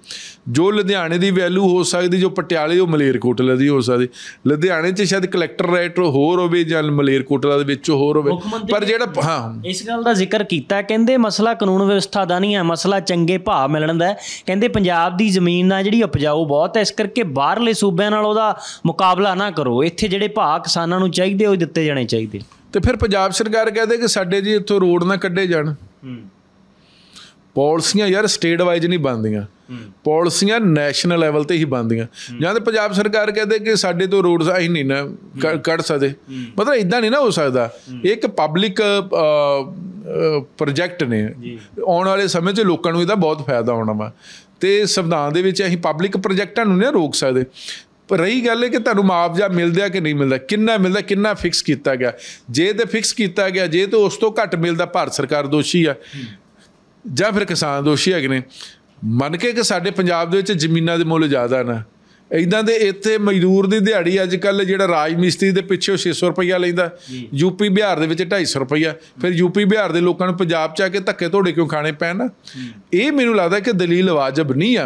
ਜੋ ਲੁਧਿਆਣੇ ਦੀ ਵੈਲਿਊ ਹੋ ਸਕਦੀ ਜੋ ਪਟਿਆਲੇ ਉਹ ਮਲੇਰਕੋਟਲਾ ਦੀ ਹੋ ਸਕਦੀ ਲੁਧਿਆਣੇ 'ਚ ਸ਼ਾਇਦ ਕਲੈਕਟਰ ਰੇਟ ਹੋਰ ਹੋਵੇ ਜਾਂ ਮਲੇਰਕੋਟਲਾ ਦੇ ਵਿੱਚ ਹੋਰ ਹੋਵੇ ਪਰ ਜਿਹੜਾ ਹਾਂ ਇਸ ਗੱਲ ਦਾ ਜ਼ਿਕਰ ਕੀਤਾ ਕਹਿੰਦੇ ਮਸਲਾ ਕਾਨੂੰਨ ਵਿਵਸਥਾ ਦਾ ਨਹੀਂ ਹੈ ਮਸਲਾ ਚੰਗੇ ਭਾਅ ਮਿਲਣ ਦਾ ਹੈ ਕਹਿੰਦੇ ਪੰਜਾਬ ਦੀ ਜ਼ਮੀਨ ਨਾਲ ਜਿਹੜੀ ਉਪਜਾਊ ਬਹੁਤ ਹੈ ਇਸ ਕਰਕੇ ਬਾਹਰਲੇ ਸੂਬਿਆਂ ਨਾਲ ਉਹਦਾ ਮੁਕਾਬਲਾ ਨਾ ਕਰੋ ਇੱਥੇ ਜਿਹੜੇ ਭਾਅ ਕਿਸਾਨਾਂ ਨੂੰ ਚਾਹੀਦੇ ਉਹ ਦਿੱਤੇ ਜਾਣੇ ਚਾਹੀਦੇ ਤੇ ਫਿਰ ਪੰਜਾਬ ਸਰਕਾਰ ਕਹਦੇ ਕਿ ਸਾਡੇ ਜੀ ਇੱਥੋਂ ਰੋਡ ਨਾ ਕੱਢੇ ਜਾਣ ਪਾਲਿਸੀਆਂ ਯਾਰ ਸਟੇਟ ਵਾਈਜ਼ ਨਹੀਂ ਬਣਦੀਆਂ ਪਾਲਿਸੀਆਂ ਨੈਸ਼ਨਲ ਲੈਵਲ ਤੇ ਹੀ ਬਣਦੀਆਂ ਜਾਂ ਤੇ ਪੰਜਾਬ ਸਰਕਾਰ ਕਹਦੇ ਕਿ ਸਾਡੇ ਤੋਂ ਰੋਡਸ ਅਸੀਂ ਨਹੀਂ ਨਾ ਕੱਢ ਸਕਦੇ ਮਤਲਬ ਇਦਾਂ ਨਹੀਂ ਨਾ ਹੋ ਸਕਦਾ ਇੱਕ ਪਬਲਿਕ ਪ੍ਰੋਜੈਕਟ ਨੇ ਆਉਣ ਵਾਲੇ ਸਮੇਂ 'ਚ ਲੋਕਾਂ ਨੂੰ ਇਹਦਾ ਬਹੁਤ ਫਾਇਦਾ ਹੋਣਾ ਵਾ ਤੇ ਸੰਵਿਧਾਨ ਦੇ ਵਿੱਚ ਅਸੀਂ ਪਬਲਿਕ ਪ੍ਰੋਜੈਕਟਾਂ ਨੂੰ ਨਹੀਂ ਰੋਕ ਸਕਦੇ ਪਰ ਰਹੀ ਗੱਲ ਹੈ ਕਿ ਤੁਹਾਨੂੰ ਮੁਆਵਜ਼ਾ ਮਿਲਦਾ ਕਿ ਨਹੀਂ ਮਿਲਦਾ ਕਿੰਨਾ ਮਿਲਦਾ ਕਿੰਨਾ ਫਿਕਸ ਕੀਤਾ ਗਿਆ ਜੇ ਤੇ ਫਿਕਸ ਕੀਤਾ ਗਿਆ ਜੇ ਤੇ ਉਸ ਤੋਂ ਘੱਟ ਮਿਲਦਾ ਭਾਰਤ ਸਰਕਾਰ ਦੋਸ਼ੀ ਆ ਜਾਂ ਫਿਰ ਕਿਸਾਨ ਦੋਸ਼ੀ ਹੈਗੇ ਨੇ ਮੰਨ ਕੇ ਕਿ ਸਾਡੇ ਪੰਜਾਬ ਦੇ ਵਿੱਚ ਜ਼ਮੀਨਾਂ ਦੇ ਮੁੱਲ ਜ਼ਿਆਦਾ ਨਾ ਇਦਾਂ ਦੇ ਇੱਥੇ ਮਜ਼ਦੂਰ ਦੀ ਦਿਹਾੜੀ ਅੱਜ ਕੱਲ ਜਿਹੜਾ ਰਾਜ ਮਿਸਤਰੀ ਦੇ ਪਿੱਛੇ 600 ਰੁਪਇਆ ਲੈਂਦਾ ਯੂਪੀ ਬਿਹਾਰ ਦੇ ਵਿੱਚ 250 ਰੁਪਇਆ ਫਿਰ ਯੂਪੀ ਬਿਹਾਰ ਦੇ ਲੋਕਾਂ ਨੂੰ ਪੰਜਾਬ 'ਚ ਆ ਕੇ ਧੱਕੇ ਧੋੜੇ ਕਿਉਂ ਖਾਣੇ ਪੈਣ ਇਹ ਮੈਨੂੰ ਲੱਗਦਾ ਕਿ ਦਲੀਲ ਵਾਜਬ ਨਹੀਂ ਆ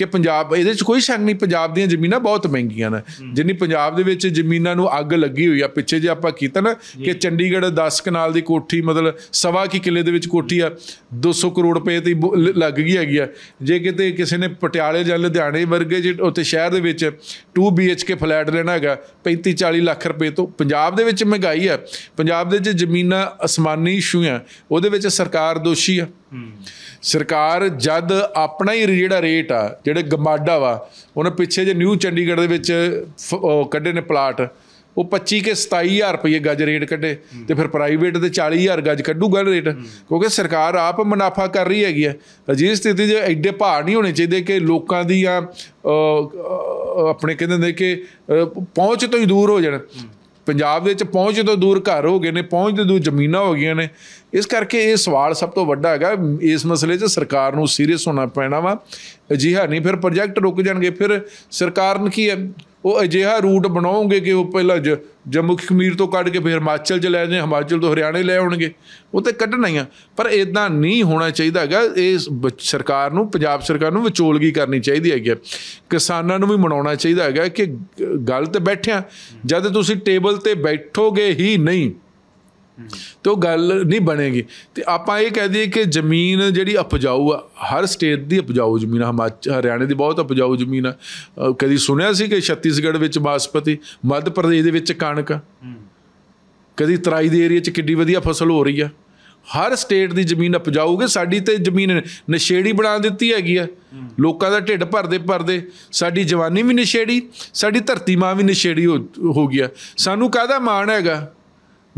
ਕਿ ਪੰਜਾਬ ਇਹਦੇ 'ਚ ਕੋਈ ਸ਼ੱਕ ਨਹੀਂ ਪੰਜਾਬ ਦੀਆਂ ਜ਼ਮੀਨਾਂ ਬਹੁਤ ਮਹਿੰਗੀਆਂ ਨੇ ਜਿੰਨੀ ਪੰਜਾਬ ਦੇ ਵਿੱਚ ਜ਼ਮੀਨਾਂ ਨੂੰ ਅੱਗ ਲੱਗੀ ਹੋਈ ਆ ਪਿੱਛੇ ਜੇ ਆਪਾਂ ਕੀਤਾ ਨਾ ਕਿ ਚੰਡੀਗੜ੍ਹ 10 ਕਨਾਲ ਦੀ ਕੋਠੀ ਮਤਲਬ ਸਵਾ ਕੀ ਕਿਲੇ ਦੇ ਵਿੱਚ ਕੋਠੀ ਆ 200 ਕਰੋੜ ਰੁਪਏ ਤੇ ਲੱਗ ਗਈ ਹੈਗੀ ਆ ਜੇ ਕਿਤੇ ਕਿਸੇ ਨੇ ਪਟਿਆਲੇ ਜਾਂ ਲੁਧਿਆਣੇ ਵਰਗੇ ਜਿਹੜੇ ਸ਼ਹਿਰ ਦੇ ਵਿੱਚ 2 BHK ਫਲੈਟ ਲੈਣਾ ਹੈਗਾ 35 40 ਲੱਖ ਰੁਪਏ ਤੋਂ ਪੰਜਾਬ ਦੇ ਵਿੱਚ ਮਹਿੰਗਾਈ ਹੈ ਪੰਜਾਬ ਦੇ ਵਿੱਚ ਜ਼ਮੀਨਾਂ ਅਸਮਾਨੀ ਇਸ਼ੂ ਆ ਉਹਦੇ ਵਿੱਚ ਸਰਕਾਰ ਦੋਸ਼ੀ ਆ ਸਰਕਾਰ ਜਦ ਆਪਣਾ ਹੀ ਜਿਹੜਾ ਰੇਟ ਆ ਜਿਹੜੇ ਗਮਾਡਾ ਵਾ ਉਹਨੇ ਪਿੱਛੇ ਜੇ ਨਿਊ ਚੰਡੀਗੜ੍ਹ ਦੇ ਵਿੱਚ ਕੱਢੇ ਨੇ ਪਲਾਟ ਉਹ 25 ਕੇ 27000 ਰੁਪਏ ਗੱਜ ਰੇਟ ਕੱਢੇ ਤੇ ਫਿਰ ਪ੍ਰਾਈਵੇਟ ਦੇ 40000 ਗੱਜ ਕੱਢੂਗਾ ਰੇਟ ਕਿਉਂਕਿ ਸਰਕਾਰ ਆਪ ਮੁਨਾਫਾ ਕਰ ਰਹੀ ਹੈਗੀ ਹੈ ਅਜਿਹੀ ਸਥਿਤੀ ਜੇ ਐਡੇ ਭਾਰ ਨਹੀਂ ਹੋਣੇ ਚਾਹੀਦੇ ਕਿ ਲੋਕਾਂ ਦੀ ਆ ਆਪਣੇ ਕਹਿੰਦੇ ਨੇ ਕਿ ਪਹੁੰਚ ਤੋਂ ਹੀ ਦੂਰ ਹੋ ਜਾਣ ਪੰਜਾਬ ਦੇ ਵਿੱਚ ਪਹੁੰਚ ਤੋਂ ਦੂਰ ਘਰ ਹੋ ਗਏ ਨੇ ਪਹੁੰਚ ਤੋਂ ਦੂਰ ਜ਼ਮੀਨਾਂ ਹੋ ਗਈਆਂ ਨੇ ਇਸ ਕਰਕੇ ਇਹ ਸਵਾਲ ਸਭ ਤੋਂ ਵੱਡਾ ਹੈਗਾ ਇਸ ਮਸਲੇ 'ਚ ਸਰਕਾਰ ਨੂੰ ਸੀਰੀਅਸ ਹੋਣਾ ਪੈਣਾ ਵਾ ਅਜਿਹਾ ਨਹੀਂ ਫਿਰ ਪ੍ਰੋਜੈਕਟ ਰੁਕ ਜਾਣਗੇ ਫਿਰ ਸਰਕਾਰ ਨੂੰ ਕੀ ਹੈ ਉਹ ਅਜਿਹਾ ਰੂਟ ਬਣਾਉਂਗੇ ਕਿ ਉਹ ਪਹਿਲਾਂ ਜੰਮੂ ਕਸ਼ਮੀਰ ਤੋਂ ਕੱਢ ਕੇ ਫਿਰ ਹਿਮਾਚਲ 'ਚ ਲੈ ਜਾਣੇ ਹਿਮਾਚਲ ਤੋਂ ਹਰਿਆਣੇ ਲੈ ਆਉਣਗੇ ਉਹ ਤੇ ਕੱਢਣਾ ਹੀ ਆ ਪਰ ਇਦਾਂ ਨਹੀਂ ਹੋਣਾ ਚਾਹੀਦਾ ਹੈਗਾ ਇਸ ਸਰਕਾਰ ਨੂੰ ਪੰਜਾਬ ਸਰਕਾਰ ਨੂੰ ਵਿਚੋਲਗੀ ਕਰਨੀ ਚਾਹੀਦੀ ਹੈਗੀ ਕਿਸਾਨਾਂ ਨੂੰ ਵੀ ਮਨਾਉਣਾ ਚਾਹੀਦਾ ਹੈਗਾ ਕਿ ਗੱਲ ਤੇ ਬੈਠਿਆ ਜਦ ਤੁਸੀਂ ਟੇਬਲ ਤੇ ਬੈਠੋਗੇ ਹੀ ਨਹੀਂ ਤੋ ਗੱਲ ਨਹੀਂ ਬਣੇਗੀ ਤੇ ਆਪਾਂ ਇਹ ਕਹਿ ਦਈਏ ਕਿ ਜ਼ਮੀਨ ਜਿਹੜੀ ਉਪਜਾਊ ਆ ਹਰ ਸਟੇਟ ਦੀ ਉਪਜਾਊ ਜ਼ਮੀਨ ਹਿਮਾਚਲ ਹਰਿਆਣੇ ਦੀ ਬਹੁਤ ਉਪਜਾਊ ਜ਼ਮੀਨ ਆ ਕਦੀ ਸੁਣਿਆ ਸੀ ਕਿ ਛੱਤੀਸਗੜ੍ਹ ਵਿੱਚ ਬਾਸਪਤੀ ਮੱਧ ਪ੍ਰਦੇਸ਼ ਦੇ ਵਿੱਚ ਕਣਕ ਕਦੀ ਤਰਾਈ ਦੇ ਏਰੀਆ 'ਚ ਕਿੱਡੀ ਵਧੀਆ ਫਸਲ ਹੋ ਰਹੀ ਆ ਹਰ ਸਟੇਟ ਦੀ ਜ਼ਮੀਨ ਉਪਜਾਊਗੇ ਸਾਡੀ ਤੇ ਜ਼ਮੀਨ ਨਸ਼ੇੜੀ ਬਣਾ ਦਿੱਤੀ ਹੈਗੀ ਆ ਲੋਕਾਂ ਦਾ ਢਿੱਡ ਭਰਦੇ ਭਰਦੇ ਸਾਡੀ ਜਵਾਨੀ ਵੀ ਨਸ਼ੇੜੀ ਸਾਡੀ ਧਰਤੀ ਮਾਂ ਵੀ ਨਸ਼ੇੜੀ ਹੋ ਗਿਆ ਸਾਨੂੰ ਕਾਹਦਾ ਮਾਣ ਹੈਗਾ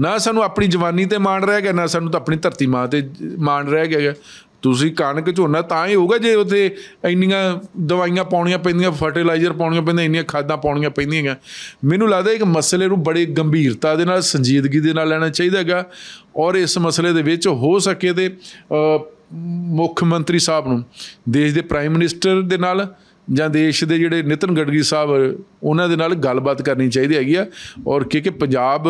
ਨਾ ਸਾਨੂੰ ਆਪਣੀ ਜਵਾਨੀ ਤੇ ਮਾਣ ਰਹਿ ਗਿਆ ਨਾ ਸਾਨੂੰ ਤਾਂ ਆਪਣੀ ਧਰਤੀ ਮਾਂ ਤੇ ਮਾਣ ਰਹਿ ਗਿਆ ਤੁਸੀਂ ਕਣਕ ਝੋਨਾ ਤਾਂ ਹੀ ਹੋਊਗਾ ਜੇ ਉਥੇ ਇੰਨੀਆਂ ਦਵਾਈਆਂ ਪਾਉਣੀਆਂ ਪੈਂਦੀਆਂ ਫਰਟੀਲਾਈਜ਼ਰ ਪਾਉਣੀਆਂ ਪੈਂਦੀਆਂ ਇੰਨੀਆਂ ਖਾਦਾਂ ਪਾਉਣੀਆਂ ਪੈਂਦੀਆਂ ਮੈਨੂੰ ਲੱਗਦਾ ਇੱਕ ਮਸਲੇ ਨੂੰ ਬੜੀ ਗੰਭੀਰਤਾ ਦੇ ਨਾਲ ਸੰਜੀਦਗੀ ਦੇ ਨਾਲ ਲੈਣਾ ਚਾਹੀਦਾ ਹੈਗਾ ਔਰ ਇਸ ਮਸਲੇ ਦੇ ਵਿੱਚ ਹੋ ਸਕੇ ਤੇ ਮੁੱਖ ਮੰਤਰੀ ਸਾਹਿਬ ਨੂੰ ਦੇਸ਼ ਦੇ ਪ੍ਰਾਈਮ ਮਿਨਿਸਟਰ ਦੇ ਨਾਲ ਜਾਂ ਦੇਸ਼ ਦੇ ਜਿਹੜੇ ਨਿਤਨ ਗੜਗੀ ਸਾਹਿਬ ਉਹਨਾਂ ਦੇ ਨਾਲ ਗੱਲਬਾਤ ਕਰਨੀ ਚਾਹੀਦੀ ਹੈਗੀ ਆ ਔਰ ਕਿ ਕਿ ਪੰਜਾਬ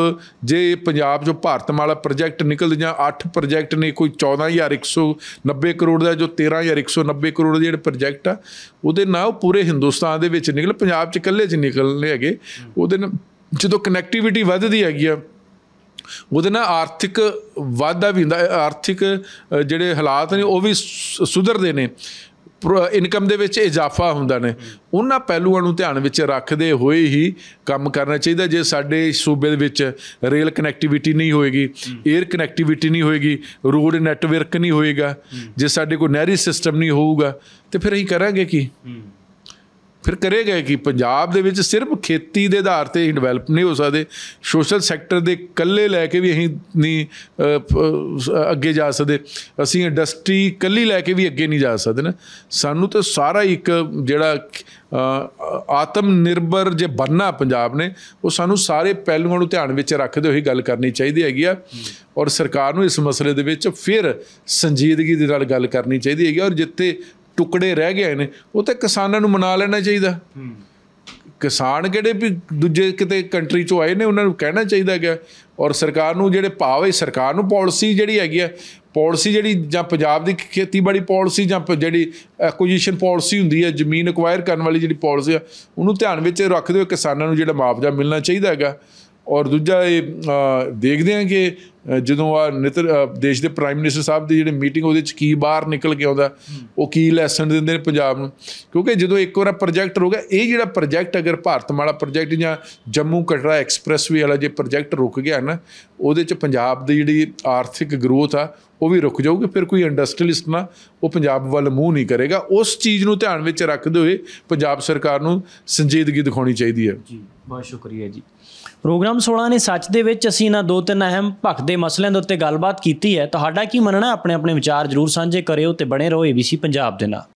ਜੇ ਪੰਜਾਬ ਜੋ ਭਾਰਤਮਾਲਾ ਪ੍ਰੋਜੈਕਟ ਨਿਕਲਦੇ ਜਾਂ 8 ਪ੍ਰੋਜੈਕਟ ਨੇ ਕੋਈ 14190 ਕਰੋੜ ਦਾ ਜੋ 13190 ਕਰੋੜ ਦੇ ਜਿਹੜੇ ਪ੍ਰੋਜੈਕਟ ਆ ਉਹਦੇ ਨਾਲ ਪੂਰੇ ਹਿੰਦੁਸਤਾਨ ਦੇ ਵਿੱਚ ਨਿਕਲ ਪੰਜਾਬ ਚ ਇਕੱਲੇ ਚ ਨਿਕਲਨੇ ਹੈਗੇ ਉਹਦੇ ਨਾਲ ਜਦੋਂ ਕਨੈਕਟੀਵਿਟੀ ਵੱਧਦੀ ਹੈਗੀ ਆ ਉਹਦੇ ਨਾਲ ਆਰਥਿਕ ਵਾਧਾ ਵੀ ਹੁੰਦਾ ਆਰਥਿਕ ਜਿਹੜੇ ਹਾਲਾਤ ਨੇ ਉਹ ਵੀ ਸੁਧਰਦੇ ਨੇ ਇਨਕਮ ਦੇ ਵਿੱਚ ਇਜ਼ਾਫਾ ਹੁੰਦਾ ਨੇ ਉਹਨਾਂ ਪਹਿਲੂਆਂ ਨੂੰ ਧਿਆਨ ਵਿੱਚ ਰੱਖਦੇ ਹੋਏ ਹੀ ਕੰਮ ਕਰਨਾ ਚਾਹੀਦਾ ਜੇ ਸਾਡੇ ਸੂਬੇ ਦੇ ਵਿੱਚ ਰੇਲ ਕਨੈਕਟੀਵਿਟੀ ਨਹੀਂ ਹੋਏਗੀ 에ਅਰ ਕਨੈਕਟੀਵਿਟੀ ਨਹੀਂ ਹੋਏਗੀ ਰੋਡ ਨੈਟਵਰਕ ਨਹੀਂ ਹੋਏਗਾ ਜੇ ਸਾਡੇ ਕੋਲ ਨਹਿਰੀ ਸਿਸਟਮ ਨਹੀਂ ਹੋਊਗਾ ਤੇ ਫਿਰ ਅਸੀਂ ਕਰਾਂਗੇ ਕੀ ਫਿਰ ਕਰੇਗਾ ਕਿ ਪੰਜਾਬ ਦੇ ਵਿੱਚ ਸਿਰਫ ਖੇਤੀ ਦੇ ਆਧਾਰ ਤੇ ਹੀ ਡਿਵੈਲਪ ਨਹੀਂ ਹੋ ਸਕਦੇ ਸੋਸ਼ਲ ਸੈਕਟਰ ਦੇ ਇਕੱਲੇ ਲੈ ਕੇ ਵੀ ਅਸੀਂ ਨਹੀਂ ਅੱਗੇ ਜਾ ਸਕਦੇ ਅਸੀਂ ਇੰਡਸਟਰੀ ਇਕੱਲੀ ਲੈ ਕੇ ਵੀ ਅੱਗੇ ਨਹੀਂ ਜਾ ਸਕਦੇ ਨਾ ਸਾਨੂੰ ਤਾਂ ਸਾਰਾ ਇੱਕ ਜਿਹੜਾ ਆਤਮ ਨਿਰਭਰ ਜੇ ਬੰਨਾ ਪੰਜਾਬ ਨੇ ਉਹ ਸਾਨੂੰ ਸਾਰੇ ਪਹਿਲੂਆਂ ਨੂੰ ਧਿਆਨ ਵਿੱਚ ਰੱਖਦੇ ਹੋਏ ਗੱਲ ਕਰਨੀ ਚਾਹੀਦੀ ਹੈਗੀ ਆ ਔਰ ਸਰਕਾਰ ਨੂੰ ਇਸ ਮਸਲੇ ਦੇ ਵਿੱਚ ਫਿਰ ਸੰਜੀਦਗੀ ਦੇ ਨਾਲ ਗੱਲ ਕਰਨੀ ਚਾਹੀਦੀ ਹੈਗੀ ਔਰ ਜਿੱਤੇ ਟੁਕੜੇ ਰਹਿ ਗਏ ਨੇ ਉਹ ਤੇ ਕਿਸਾਨਾਂ ਨੂੰ ਮਨਾ ਲੈਣਾ ਚਾਹੀਦਾ ਕਿਸਾਨ ਕਿਹੜੇ ਵੀ ਦੂਜੇ ਕਿਤੇ ਕੰਟਰੀ ਚੋਂ ਆਏ ਨੇ ਉਹਨਾਂ ਨੂੰ ਕਹਿਣਾ ਚਾਹੀਦਾ ਗਿਆ ਔਰ ਸਰਕਾਰ ਨੂੰ ਜਿਹੜੇ ਪਾਵੇ ਸਰਕਾਰ ਨੂੰ ਪਾਲਿਸੀ ਜਿਹੜੀ ਹੈਗੀ ਆ ਪਾਲਿਸੀ ਜਿਹੜੀ ਜਾਂ ਪੰਜਾਬ ਦੀ ਖੇਤੀਬਾੜੀ ਪਾਲਿਸੀ ਜਾਂ ਜਿਹੜੀ ਐਕੁਜੀਸ਼ਨ ਪਾਲਿਸੀ ਹੁੰਦੀ ਹੈ ਜ਼ਮੀਨ ਅਕਵਾਇਰ ਕਰਨ ਵਾਲੀ ਜਿਹੜੀ ਪਾਲਿਸੀ ਆ ਉਹਨੂੰ ਧਿਆਨ ਵਿੱਚ ਰੱਖਦੇ ਹੋਏ ਕਿਸਾਨਾਂ ਨੂੰ ਜਿਹੜਾ ਮੁਆਵਜ਼ਾ ਮਿਲਣਾ ਚਾਹੀਦਾ ਹੈਗਾ ਔਰ ਦੂਜਾ ਇਹ ਦੇਖਦੇ ਆ ਕਿ ਜਦੋਂ ਆ ਨਿਤਰ ਦੇਸ਼ ਦੇ ਪ੍ਰਾਈਮ ਮਿਨਿਸਟਰ ਸਾਹਿਬ ਦੀ ਜਿਹੜੀ ਮੀਟਿੰਗ ਉਹਦੇ ਚ ਕੀ ਬਾਹਰ ਨਿਕਲ ਕੇ ਆਉਂਦਾ ਉਹ ਕੀ ਲੈਸਨ ਦਿੰਦੇ ਨੇ ਪੰਜਾਬ ਨੂੰ ਕਿਉਂਕਿ ਜਦੋਂ ਇੱਕ ਵਾਰ ਪ੍ਰੋਜੈਕਟ ਰੁਕ ਗਿਆ ਇਹ ਜਿਹੜਾ ਪ੍ਰੋਜੈਕਟ ਅਗਰ ਭਾਰਤਮਾਲਾ ਪ੍ਰੋਜੈਕਟ ਜਾਂ ਜੰਮੂ ਕਟਰਾ ਐਕਸਪ੍ਰੈਸਵੇ ਵਾਲਾ ਜੇ ਪ੍ਰੋਜੈਕਟ ਰੁਕ ਗਿਆ ਨਾ ਉਹਦੇ ਚ ਪੰਜਾਬ ਦੀ ਜਿਹੜੀ ਆਰਥਿਕ ਗਰੋਥ ਆ ਉਹ ਵੀ ਰੁਕ ਜਾਊਗੀ ਫਿਰ ਕੋਈ ਇੰਡਸਟਰੀਅਲਿਸਟ ਨਾ ਉਹ ਪੰਜਾਬ ਵੱਲ ਮੂੰਹ ਨਹੀਂ ਕਰੇਗਾ ਉਸ ਚੀਜ਼ ਨੂੰ ਧਿਆਨ ਵਿੱਚ ਰੱਖਦੇ ਹੋਏ ਪੰਜਾਬ ਸਰਕਾਰ ਨੂੰ ਸੰਜੀਦਗੀ ਦਿਖਾਉਣੀ ਚਾਹੀਦੀ ਹੈ ਜੀ ਬਹੁਤ ਸ਼ੁਕਰੀਆ ਜੀ ਪ੍ਰੋਗਰਾਮ 16 ਨੇ ਸੱਚ ਦੇ ਵਿੱਚ ਅਸੀਂ ਇਹਨਾਂ ਦੋ ਤਿੰਨ ਅਹਿਮ ਭਖ ਦੇ ਮਸਲਿਆਂ ਦੇ ਉੱਤੇ ਗੱਲਬਾਤ ਕੀਤੀ ਹੈ ਤੁਹਾਡਾ ਕੀ ਮੰਨਣਾ ਆਪਣੇ ਆਪਣੇ ਵਿਚਾਰ ਜਰੂਰ ਸਾਂਝੇ ਕਰਿਓ ਤੇ ਬਣੇ ਰਹੋ ABC ਪੰਜਾਬ ਦੇ ਨਾਲ